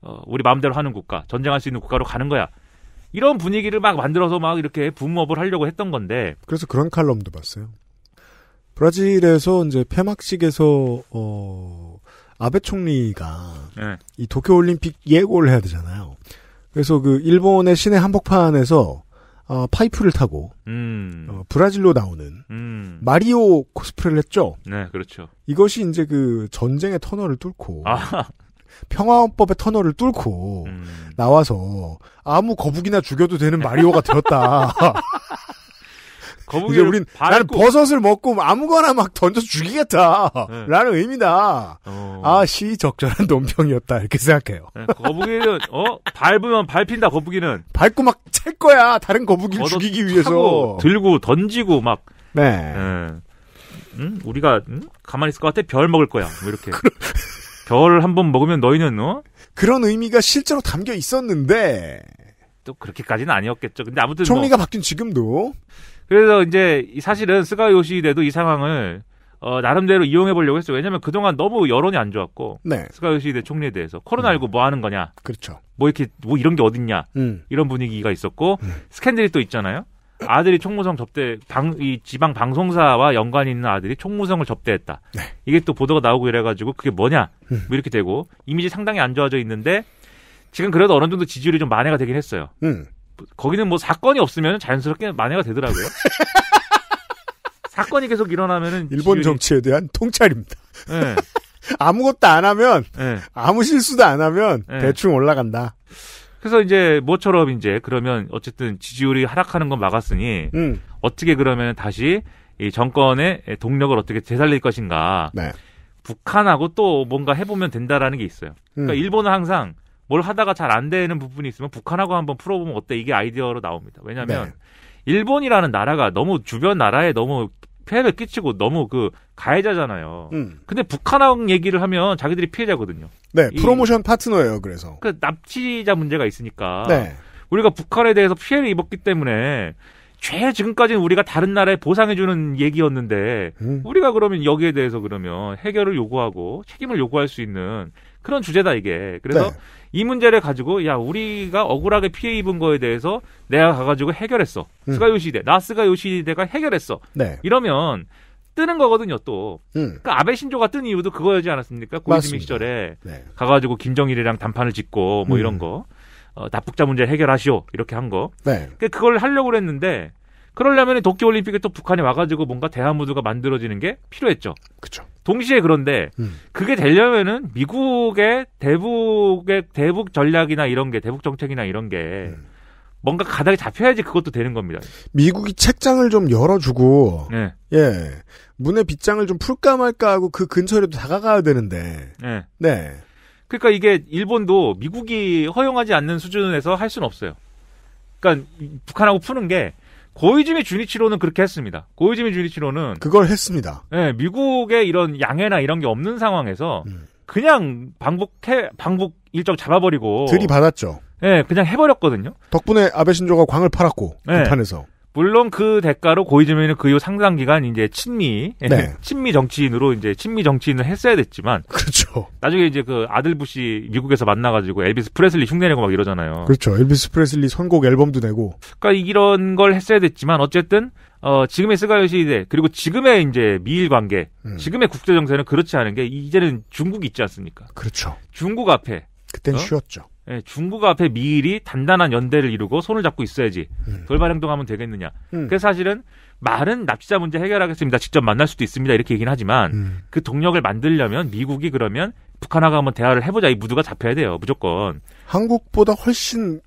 어, 우리 마음대로 하는 국가, 전쟁할 수 있는 국가로 가는 거야. 이런 분위기를 막 만들어서 막 이렇게 붐업을 하려고 했던 건데. 그래서 그런 칼럼도 봤어요. 브라질에서 이제 폐막식에서 어 아베 총리가 네. 이 도쿄 올림픽 예고를 해야 되잖아요. 그래서 그 일본의 시내 한복판에서 어, 파이프를 타고 음. 어, 브라질로 나오는 음. 마리오 코스프레를 했죠. 네, 그렇죠. 이것이 이제 그 전쟁의 터널을 뚫고 아. 평화헌법의 터널을 뚫고 음. 나와서 아무 거북이나 죽여도 되는 마리오가 되었다. [LAUGHS] 거북 이제 우린 밟고. 나는 버섯을 먹고 아무거나 막 던져서 죽이겠다라는 네. 의미다. 어. 아 시적절한 논평이었다 이렇게 생각해요. 네, 거북이는 어 밟으면 밟힌다 거북이는 밟고 막찰 거야 다른 거북이를 죽이기 위해서 들고 던지고 막 네. 네. 음? 우리가 음? 가만히 있을 것 같아 별 먹을 거야 뭐 이렇게 별 한 번 먹으면 너희는 어 그런 의미가 실제로 담겨 있었는데 또 그렇게까지는 아니었겠죠. 근데 아무튼 뭐 총리가 뭐 바뀐 지금도 그래서 이제 사실은 스가 요시대도 이 상황을 어, 나름대로 이용해 보려고 했어요. 왜냐면 그동안 너무 여론이 안 좋았고 네. 스가 요시대 총리에 대해서 코로나19 음. 뭐 하는 거냐. 그렇죠. 뭐 이렇게 뭐 이런 게 어딨냐. 음. 이런 분위기가 있었고 음. 스캔들이 또 있잖아요. 아들이 총무성 접대 방 이 지방 방송사와 연관이 있는 아들이 총무성을 접대했다. 네. 이게 또 보도가 나오고 이래 가지고 그게 뭐냐. 음. 뭐 이렇게 되고 이미지 상당히 안 좋아져 있는데 지금 그래도 어느 정도 지지율이 좀 만회가 되긴 했어요. 음. 거기는 뭐 사건이 없으면 자연스럽게 만회가 되더라고요. [LAUGHS] 사건이 계속 일어나면은 일본 지율이... 정치에 대한 통찰입니다. 네. [LAUGHS] 아무것도 안 하면 네. 아무 실수도 안 하면 네. 대충 올라간다. 그래서 이제 모처럼 이제 그러면 어쨌든 지지율이 하락하는 건 막았으니 음. 어떻게 그러면 다시 이 정권의 동력을 어떻게 되살릴 것인가. 네. 북한하고 또 뭔가 해보면 된다라는 게 있어요. 그러니까 음. 일본은 항상 뭘 하다가 잘 안 되는 부분이 있으면 북한하고 한번 풀어보면 어때 이게 아이디어로 나옵니다. 왜냐하면 네. 일본이라는 나라가 너무 주변 나라에 너무 피해를 끼치고 너무 그 가해자잖아요. 음. 근데 북한하고 얘기를 하면 자기들이 피해자거든요. 네, 프로모션 이, 파트너예요. 그래서 그 납치자 문제가 있으니까 네. 우리가 북한에 대해서 피해를 입었기 때문에 죄 지금까지는 우리가 다른 나라에 보상해주는 얘기였는데 음. 우리가 그러면 여기에 대해서 그러면 해결을 요구하고 책임을 요구할 수 있는 그런 주제다 이게. 그래서 네. 이 문제를 가지고 야 우리가 억울하게 피해 입은 거에 대해서 내가 가가지고 해결했어. 음. 스가 요시대 나 스가 요시대가 해결했어. 네. 이러면 뜨는 거거든요 또. 음. 그러니까 아베 신조가 뜬 이유도 그거였지 않았습니까? 고이즈미 시절에 네. 가가지고 김정일이랑 담판을 짓고 뭐 음. 이런 거. 어, 납북자 문제 해결하시오 이렇게 한 거. 네. 그러니까 그걸 하려고 그랬는데 그러려면 도쿄올림픽에 또 북한이 와가지고 뭔가 대한 무드가 만들어지는 게 필요했죠. 그죠 동시에 그런데 음. 그게 되려면은 미국의 대북의 대북 전략이나 이런 게 대북 정책이나 이런 게 음. 뭔가 가닥이 잡혀야지 그것도 되는 겁니다. 미국이 책장을 좀 열어주고 네. 예 문의 빗장을 좀 풀까 말까 하고 그 근처에도 다가가야 되는데 네. 네. 그러니까 이게 일본도 미국이 허용하지 않는 수준에서 할 수는 없어요. 그러니까 북한하고 푸는 게 고이즈미 주니치로는 그렇게 했습니다. 고이즈미 주니치로는 그걸 했습니다. 네, 미국의 이런 양해나 이런 게 없는 상황에서 음. 그냥 방북해 방북 일정 잡아버리고 들이 받았죠. 예, 네, 그냥 해버렸거든요. 덕분에 아베 신조가 광을 팔았고 네. 예. 판에서 물론 그 대가로 고이즈미는 그 이후 상당 기간 이제 친미 네. 예, 친미 정치인으로 이제 친미 정치인을 했어야 됐지만 그렇죠. 나중에 이제 그 아들 부시 미국에서 만나가지고 엘비스 프레슬리 흉내내고 막 이러잖아요. 그렇죠. 엘비스 프레슬리 선곡 앨범도 내고. 그러니까 이런 걸 했어야 됐지만 어쨌든 어 지금의 스가 요시대 그리고 지금의 이제 미일 관계 음. 지금의 국제 정세는 그렇지 않은 게 이제는 중국이 있지 않습니까? 그렇죠. 중국 앞에 그땐 어? 쉬웠죠. 예, 중국 앞에 미일이 단단한 연대를 이루고 손을 잡고 있어야지 음. 돌발 행동하면 되겠느냐. 음. 그래서 사실은 말은 납치자 문제 해결하겠습니다. 직접 만날 수도 있습니다. 이렇게 얘기는 하지만 음. 그 동력을 만들려면 미국이 그러면 북한하고 한번 대화를 해보자 이 무드가 잡혀야 돼요. 무조건. 한국보다 훨씬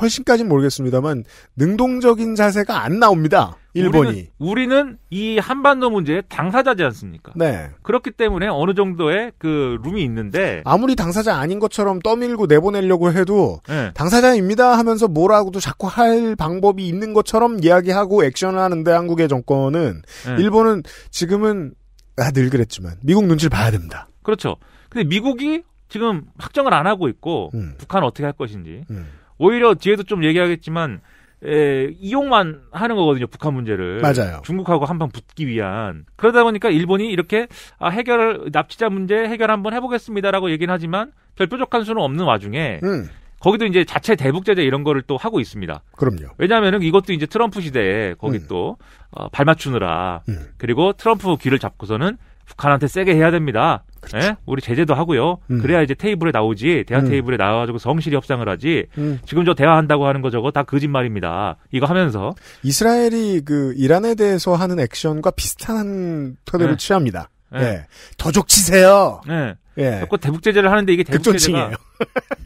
훨씬까지는 모르겠습니다만 능동적인 자세가 안 나옵니다. 일본이 우리는, 우리는 이 한반도 문제의 당사자지 않습니까? 네. 그렇기 때문에 어느 정도의 그 룸이 있는데 아무리 당사자 아닌 것처럼 떠밀고 내보내려고 해도 네. 당사자입니다 하면서 뭐라고도 자꾸 할 방법이 있는 것처럼 이야기하고 액션을 하는데 한국의 정권은 네. 일본은 지금은 아, 늘 그랬지만 미국 눈치를 봐야 됩니다. 그렇죠. 근데 미국이 지금 확정을 안 하고 있고 음. 북한 어떻게 할 것인지 음. 오히려 뒤에도 좀 얘기하겠지만 에, 예, 이용만 하는 거거든요. 북한 문제를. 맞아요. 중국하고 한판 붙기 위한. 그러다 보니까 일본이 이렇게 아, 해결 납치자 문제 해결 한번 해보겠습니다라고 얘기는 하지만 별 뾰족한 수는 없는 와중에 음. 거기도 이제 자체 대북 제재 이런 거를 또 하고 있습니다. 그럼요. 왜냐하면은 이것도 이제 트럼프 시대에 거기 음. 또 어, 발맞추느라 음. 그리고 트럼프 귀를 잡고서는 북한한테 세게 해야 됩니다. 그렇죠. 예? 우리 제재도 하고요. 음. 그래야 이제 테이블에 나오지 대화 음. 테이블에 나와가지고 성실히 협상을 하지. 음. 지금 저 대화한다고 하는 거 저거 다 거짓말입니다. 이거 하면서 이스라엘이 그 이란에 대해서 하는 액션과 비슷한 태도를 예. 취합니다. 예. 예. 더 족치세요. 예. 예. 자꾸 그 대북 제재를 하는데 이게 대북 극존칭이에요.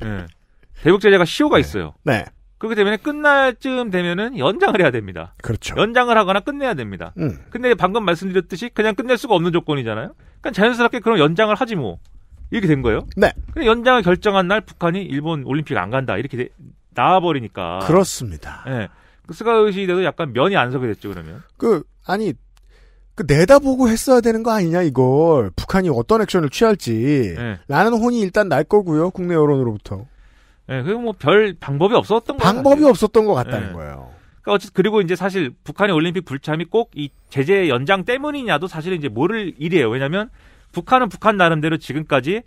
예. 대북 제재가 시효가 네. 있어요. 네. 그렇게 되면 끝날 쯤 되면은 연장을 해야 됩니다. 그렇죠. 연장을 하거나 끝내야 됩니다. 음. 근데 방금 말씀드렸듯이 그냥 끝낼 수가 없는 조건이잖아요. 그러니까 자연스럽게 그럼 연장을 하지 뭐. 이렇게 된 거예요. 네. 근데 연장을 결정한 날 북한이 일본 올림픽 안 간다. 이렇게 되, 나와버리니까. 그렇습니다. 예. 네. 그 스가의 시대도 약간 면이 안 서게 됐죠, 그러면. 그, 아니, 그 내다보고 했어야 되는 거 아니냐 이걸 북한이 어떤 액션을 취할지 네. 라는 혼이 일단 날 거고요 국내 여론으로부터 예, 그리고 뭐별 방법이 없었던 거 방법이 사실. 없었던 것 같다는 예. 거예요. 그러니까 어쨌든 그리고 이제 사실 북한의 올림픽 불참이 꼭 이 제재 연장 때문이냐도 사실 이제 모를 일이에요. 왜냐하면 북한은 북한 나름대로 지금까지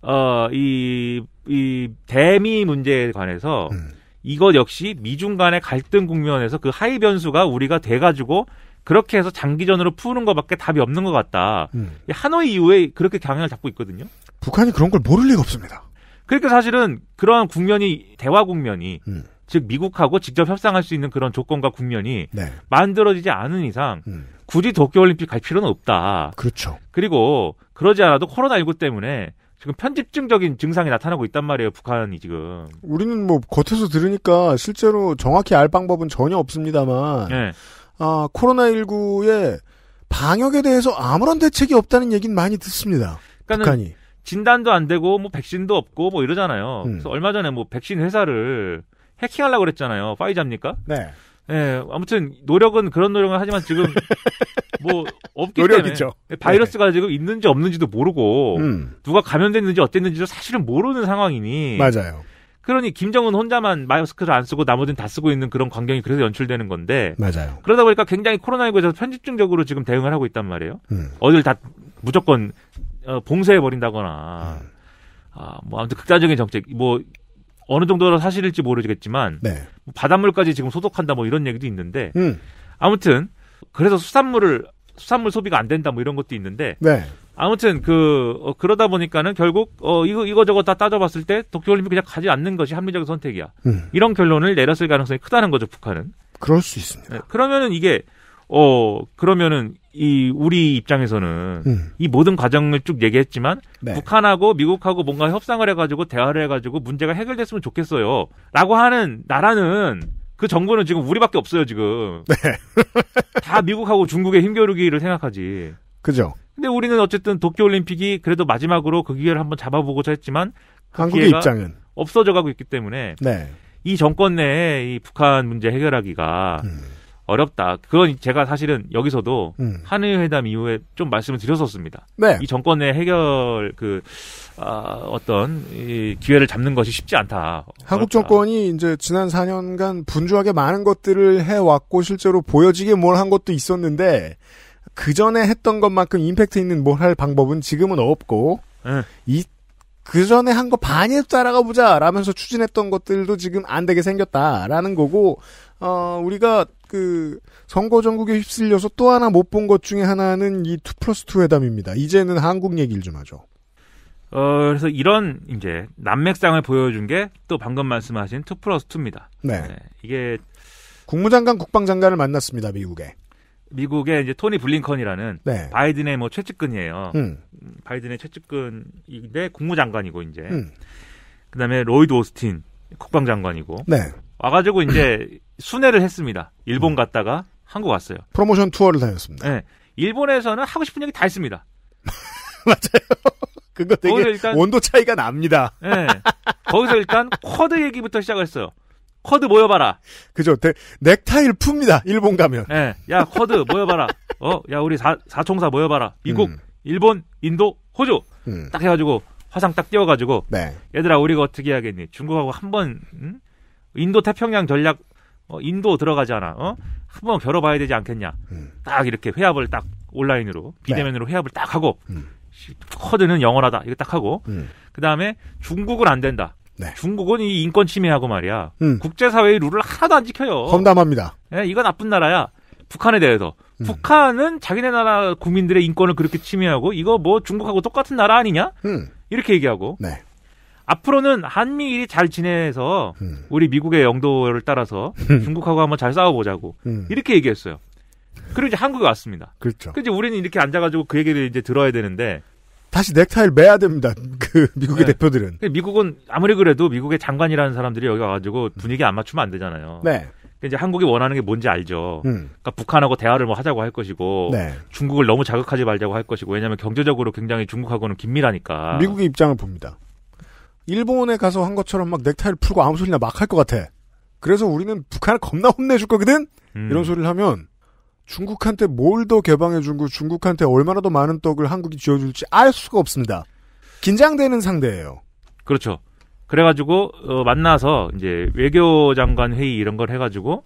어이이 이 대미 문제에 관해서 음. 이것 역시 미중 간의 갈등 국면에서 그 하위 변수가 우리가 돼가지고 그렇게 해서 장기전으로 푸는 것밖에 답이 없는 것 같다. 음. 하노이 이후에 그렇게 경향을 잡고 있거든요. 북한이 그런 걸 모를 리가 없습니다. 그러니까 사실은 그러한 국면이 대화 국면이 음. 즉 미국하고 직접 협상할 수 있는 그런 조건과 국면이 네. 만들어지지 않은 이상 음. 굳이 도쿄올림픽 갈 필요는 없다. 그렇죠. 그리고 그러지 않아도 코로나19 때문에 지금 편집증적인 증상이 나타나고 있단 말이에요, 북한이 지금. 우리는 뭐 겉에서 들으니까 실제로 정확히 알 방법은 전혀 없습니다만, 네. 아, 코로나19의 방역에 대해서 아무런 대책이 없다는 얘기는 많이 듣습니다. 북한이. 진단도 안 되고 뭐 백신도 없고 뭐 이러잖아요. 음. 그래서 얼마 전에 뭐 백신 회사를 해킹하려고 그랬잖아요. 파이자입니까? 네. 예, 아무튼 노력은 그런 노력을 하지만 지금 [LAUGHS] 뭐 없기 노력이죠. 때문에 예, 바이러스가 네. 지금 있는지 없는지도 모르고 음. 누가 감염됐는지 어땠는지도 사실은 모르는 상황이니 맞아요. 그러니 김정은 혼자만 마스크를 안 쓰고 나머지는 다 쓰고 있는 그런 광경이 그래서 연출되는 건데 맞아요. 그러다 보니까 굉장히 코로나19에서 편집중적으로 지금 대응을 하고 있단 말이에요. 음. 어딜 다 무조건 어, 봉쇄해 버린다거나 음. 아, 뭐 아무튼 극단적인 정책 뭐 어느 정도로 사실일지 모르겠지만 네. 뭐 바닷물까지 지금 소독한다 뭐 이런 얘기도 있는데 음. 아무튼 그래서 수산물을 수산물 소비가 안 된다 뭐 이런 것도 있는데 네. 아무튼 그 어, 그러다 보니까는 결국 어 이거 이거 저거 다 따져봤을 때 도쿄올림픽 그냥 가지 않는 것이 합리적인 선택이야 음. 이런 결론을 내렸을 가능성이 크다는 거죠 북한은 그럴 수 있습니다. 네, 그러면은 이게 어 그러면은 이 우리 입장에서는 음. 이 모든 과정을 쭉 얘기했지만 네. 북한하고 미국하고 뭔가 협상을 해가지고 대화를 해가지고 문제가 해결됐으면 좋겠어요라고 하는 나라는 그 정부는 지금 우리밖에 없어요 지금 네. [LAUGHS] 다 미국하고 중국의 힘겨루기를 생각하지 그죠 근데 우리는 어쨌든 도쿄올림픽이 그래도 마지막으로 그 기회를 한번 잡아보고자 했지만 그 한국의 입장은 없어져가고 있기 때문에 네. 이 정권 내에 이 북한 문제 해결하기가 음. 어렵다. 그건 제가 사실은 여기서도 음. 한일 회담 이후에 좀 말씀을 드렸었습니다. 네. 이 정권의 해결 그 아, 어떤 이 기회를 잡는 것이 쉽지 않다. 한국 어렵다. 정권이 이제 지난 4년간 분주하게 많은 것들을 해 왔고 실제로 보여지게 뭘 한 것도 있었는데 그 전에 했던 것만큼 임팩트 있는 뭘 할 방법은 지금은 없고 네. 이그 전에 한 거 반이 따라가 보자 라면서 추진했던 것들도 지금 안 되게 생겼다라는 거고 어, 우리가 그 선거 전국에 휩쓸려서 또 하나 못 본 것 중에 하나는 이투 플러스 투 회담입니다. 이제는 한국 얘기를 좀 하죠. 어, 그래서 이런 이제 난맥상을 보여준 게 또 방금 말씀하신 투 플러스 투입니다 네. 네. 이게 국무장관 국방장관을 만났습니다. 미국에. 미국의 이제 토니 블링컨이라는 네. 바이든의 뭐 최측근이에요. 음. 바이든의 최측근인데 국무장관이고 이제. 음. 그다음에 로이드 오스틴 국방장관이고. 네. 와가지고 이제 [CLEARS THROAT] 순회를 했습니다. 일본 음. 갔다가 한국 왔어요. 프로모션 투어를 다녔습니다. 네. 일본에서는 하고 싶은 얘기 다 했습니다. [LAUGHS] 맞아요. 그거 되게 일단, 온도 차이가 납니다. 네. 거기서 일단 쿼드 얘기부터 시작했어요. 쿼드 모여봐라. 그죠. 데, 넥타이를 풉니다. 일본 가면. 네. 야, 쿼드 모여봐라. 어, 야, 우리 사, 사총사 모여봐라. 미국, 음. 일본, 인도, 호주. 음. 딱 해가지고 화상 딱 띄워가지고. 네. 얘들아, 우리가 어떻게 해야겠니? 중국하고 한 번, 응? 인도 태평양 전략 어, 인도 들어가잖아. 어? 한번 겨뤄봐야 되지 않겠냐. 음. 딱 이렇게 회합을 딱 온라인으로 네. 비대면으로 네. 회합을 딱 하고 음. 커드는 영원하다 이거 딱 하고 음. 그 다음에 중국은 안 된다. 네. 중국은 이 인권 침해하고 말이야. 음. 국제사회의 룰을 하나도 안 지켜요. 험담합니다. 네, 예, 이건 나쁜 나라야. 북한에 대해서. 음. 북한은 자기네 나라 국민들의 인권을 그렇게 침해하고 이거 뭐 중국하고 똑같은 나라 아니냐? 음. 이렇게 얘기하고. 네. 앞으로는 한미일이 잘 지내서 음. 우리 미국의 영도를 따라서 음. 중국하고 한번 잘 싸워보자고 음. 이렇게 얘기했어요. 그리고 이제 한국에 왔습니다. 그렇죠. 근데 그 우리는 이렇게 앉아가지고 그 얘기를 이제 들어야 되는데 다시 넥타이를 매야 됩니다. [LAUGHS] 그 미국의 네. 대표들은. 미국은 아무리 그래도 미국의 장관이라는 사람들이 여기 와가지고 음. 분위기 안 맞추면 안 되잖아요. 네. 그 이제 한국이 원하는 게 뭔지 알죠. 음. 그러니까 북한하고 대화를 뭐 하자고 할 것이고 네. 중국을 너무 자극하지 말자고 할 것이고 왜냐하면 경제적으로 굉장히 중국하고는 긴밀하니까. 미국의 입장을 봅니다. 일본에 가서 한 것처럼 막 넥타이를 풀고 아무 소리나 막 할 것 같아. 그래서 우리는 북한을 겁나 혼내줄 거거든? 음. 이런 소리를 하면 중국한테 뭘 더개방해준고 중국한테 얼마나 더 많은 떡을 한국이 쥐어줄지 알 수가 없습니다. 긴장되는 상대예요. 그렇죠. 그래가지고 어, 만나서 이제 외교장관 회의 이런 걸 해가지고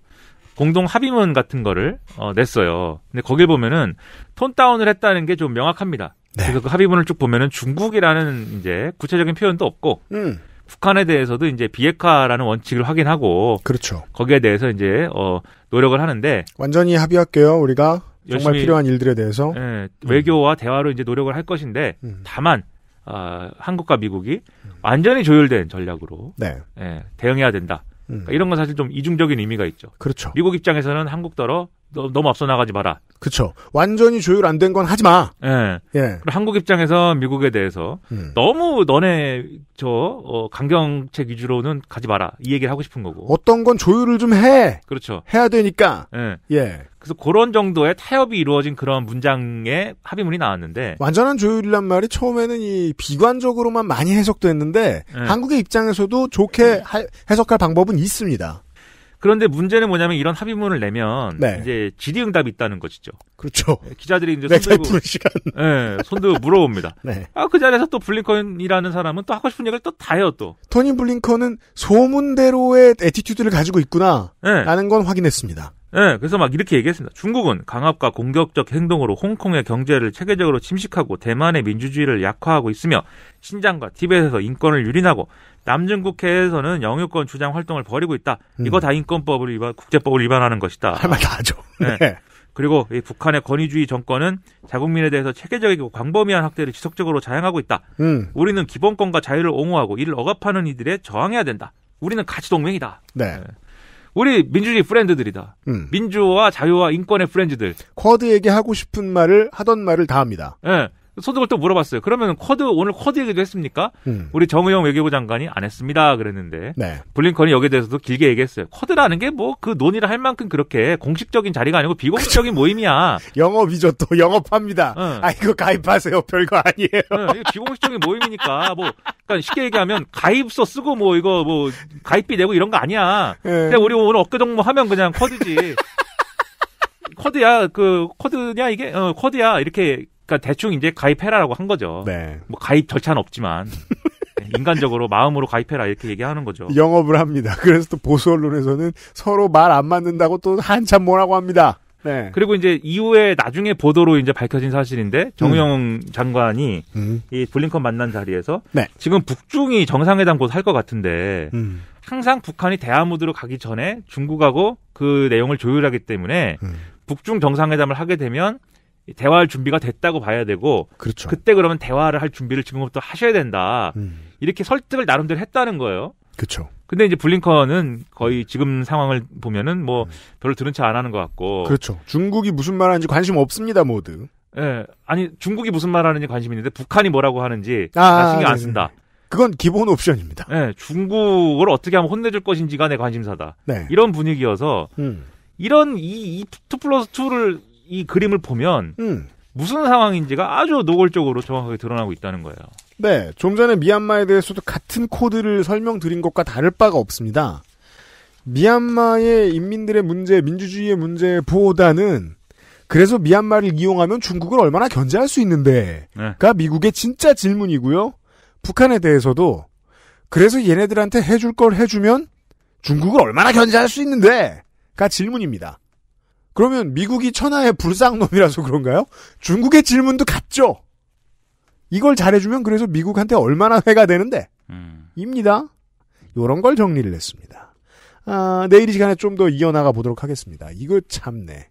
공동 합의문 같은 거를 어, 냈어요. 근데 거길 보면은 톤 다운을 했다는 게 좀 명확합니다. 네. 그래서 그 합의문을 쭉 보면은 중국이라는 이제 구체적인 표현도 없고 음. 북한에 대해서도 이제 비핵화라는 원칙을 확인하고 그렇죠. 거기에 대해서 이제 어 노력을 하는데 완전히 합의할게요. 우리가 정말 필요한 일들에 대해서 예, 음. 외교와 대화로 이제 노력을 할 것인데 음. 다만 어, 한국과 미국이 완전히 조율된 전략으로 네. 예, 대응해야 된다. 음. 그러니까 이런 건 사실 좀 이중적인 의미가 있죠. 그렇죠. 미국 입장에서는 한국더러 너, 무 앞서 나가지 마라. 그렇죠. 완전히 조율 안 된 건 하지 마. 예. 예. 한국 입장에서 미국에 대해서 음. 너무 너네 저 어, 강경책 위주로는 가지 마라 이 얘기를 하고 싶은 거고. 어떤 건 조율을 좀 해. 그렇죠. 해야 되니까. 예. 예. 그래서 그런 정도의 타협이 이루어진 그런 문장의 합의문이 나왔는데 완전한 조율이란 말이 처음에는 이 비관적으로만 많이 해석됐는데 예. 한국의 입장에서도 좋게 하, 해석할 방법은 있습니다. 그런데 문제는 뭐냐면 이런 합의문을 내면 네. 이제 질의응답이 있다는 것이죠. 그렇죠. 네, 기자들이 이제 네, 손들고 시간. 네, 손들고 물어봅니다. [LAUGHS] 네. 아그 자리에서 또 블링컨이라는 사람은 또 하고 싶은 얘기를 또 다 해요 또. 토니 블링컨은 소문대로의 에티튜드를 가지고 있구나라는 네. 건 확인했습니다. 네, 그래서 막 이렇게 얘기했습니다. 중국은 강압과 공격적 행동으로 홍콩의 경제를 체계적으로 침식하고 대만의 민주주의를 약화하고 있으며 신장과 티벳에서 인권을 유린하고 남중국해에서는 영유권 주장 활동을 벌이고 있다. 음. 이거 다 인권법을 위반, 국제법을 위반하는 것이다. 할 말 다죠. 네. 네. 그리고 북한의 권위주의 정권은 자국민에 대해서 체계적이고 광범위한 학대를 지속적으로 자행하고 있다. 음. 우리는 기본권과 자유를 옹호하고 이를 억압하는 이들에 저항해야 된다. 우리는 가치 동맹이다. 네. 네. 우리 민주주의 프렌드들이다. 음. 민주와 자유와 인권의 프렌즈들. 쿼드에게 하고 싶은 말을 하던 말을 다 합니다. 네. 소득을 또 물어봤어요. 그러면 쿼드 오늘 쿼드 얘기도 했습니까? 음. 우리 정의용 외교부 장관이 안 했습니다. 그랬는데 네. 블링컨이 여기에 대해서도 길게 얘기했어요. 쿼드라는 게 뭐 그 논의를 할 만큼 그렇게 공식적인 자리가 아니고 비공식적인 그쵸. 모임이야. [LAUGHS] 영업이죠 또 영업합니다. 응. 어. 아 이거 가입하세요. 별거 아니에요. 응, 네, 비공식적인 모임이니까 뭐 그러니까 쉽게 얘기하면 가입서 쓰고 뭐 이거 뭐 가입비 내고 이런 거 아니야. 응. 네. 근데 우리 오늘 어깨 동무 하면 그냥 쿼드지. [LAUGHS] 쿼드야 그 쿼드냐 이게 어 쿼드야 이렇게 그러니까 대충 이제 가입해라라고 한 거죠. 네. 뭐 가입 절차는 없지만 [LAUGHS] 인간적으로 마음으로 가입해라 이렇게 얘기하는 거죠. 영업을 합니다. 그래서 또 보수 언론에서는 서로 말 안 맞는다고 또 한참 뭐라고 합니다. 네. 그리고 이제 이후에 나중에 보도로 이제 밝혀진 사실인데 정의용 음. 장관이 음. 이 블링컨 만난 자리에서 네. 지금 북중이 정상회담 곧 할 것 같은데 음. 항상 북한이 대화무드로 가기 전에 중국하고 그 내용을 조율하기 때문에 음. 북중 정상회담을 하게 되면 대화할 준비가 됐다고 봐야 되고 그렇죠. 그때 그러면 대화를 할 준비를 지금부터 하셔야 된다. 음. 이렇게 설득을 나름대로 했다는 거예요. 그렇죠. 근데 이제 블링컨은 거의 지금 상황을 보면은 뭐 음. 별로 들은 체안 하는 것 같고. 그렇죠. 중국이 무슨 말 하는지 관심 없습니다, 모두. 예. 네. 아니, 중국이 무슨 말 하는지 관심 있는데 북한이 뭐라고 하는지 아, 아 신경 안 네네. 네. 쓴다. 그건 기본 옵션입니다. 예. 네. 중국을 어떻게 하면 혼내줄 것인지가 내 관심사다. 네. 이런 분위기여서 음. 이런 이, 이2 플러스 2를 이 그림을 보면 음. 무슨 상황인지가 아주 노골적으로 정확하게 드러나고 있다는 거예요. 네, 좀 전에 미얀마에 대해서도 같은 코드를 설명드린 것과 다를 바가 없습니다. 미얀마의 인민들의 문제, 민주주의의 문제보다는 그래서 미얀마를 이용하면 중국을 얼마나 견제할 수 있는데가 네. 미국의 진짜 질문이고요. 북한에 대해서도 그래서 얘네들한테 해줄 걸 해주면 중국을 얼마나 견제할 수 있는데가 질문입니다. 그러면 미국이 천하의 불쌍놈이라서 그런가요? 중국의 질문도 같죠. 이걸 잘해주면 그래서 미국한테 얼마나 회가 되는데 음. 입니다. 이런 걸 정리를 했습니다. 아, 내일 이 시간에 좀 더 이어나가 보도록 하겠습니다. 이거 참네.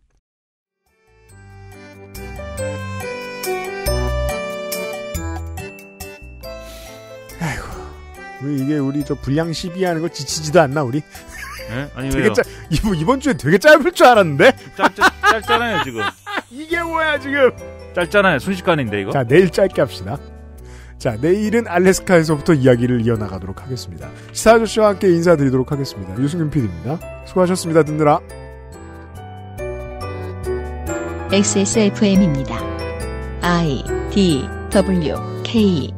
아이고, 왜 이게 우리 저 불량 시비하는 거 지치지도 않나 우리? 예? 아니 되게 왜요? 짜, 이번, 이번 주에 되게 짧을 줄 알았는데? 짧, 짧, 짧잖아요 지금. [LAUGHS] 이게 뭐야 지금? 짧잖아요 순식간인데 이거. 자 내일 짧게 합시다. 자 내일은 알래스카에서부터 이야기를 이어나가도록 하겠습니다. 시사 아저씨와 함께 인사드리도록 하겠습니다. 유승균 PD입니다. 수고하셨습니다 듣느라. XSFM입니다. I D W K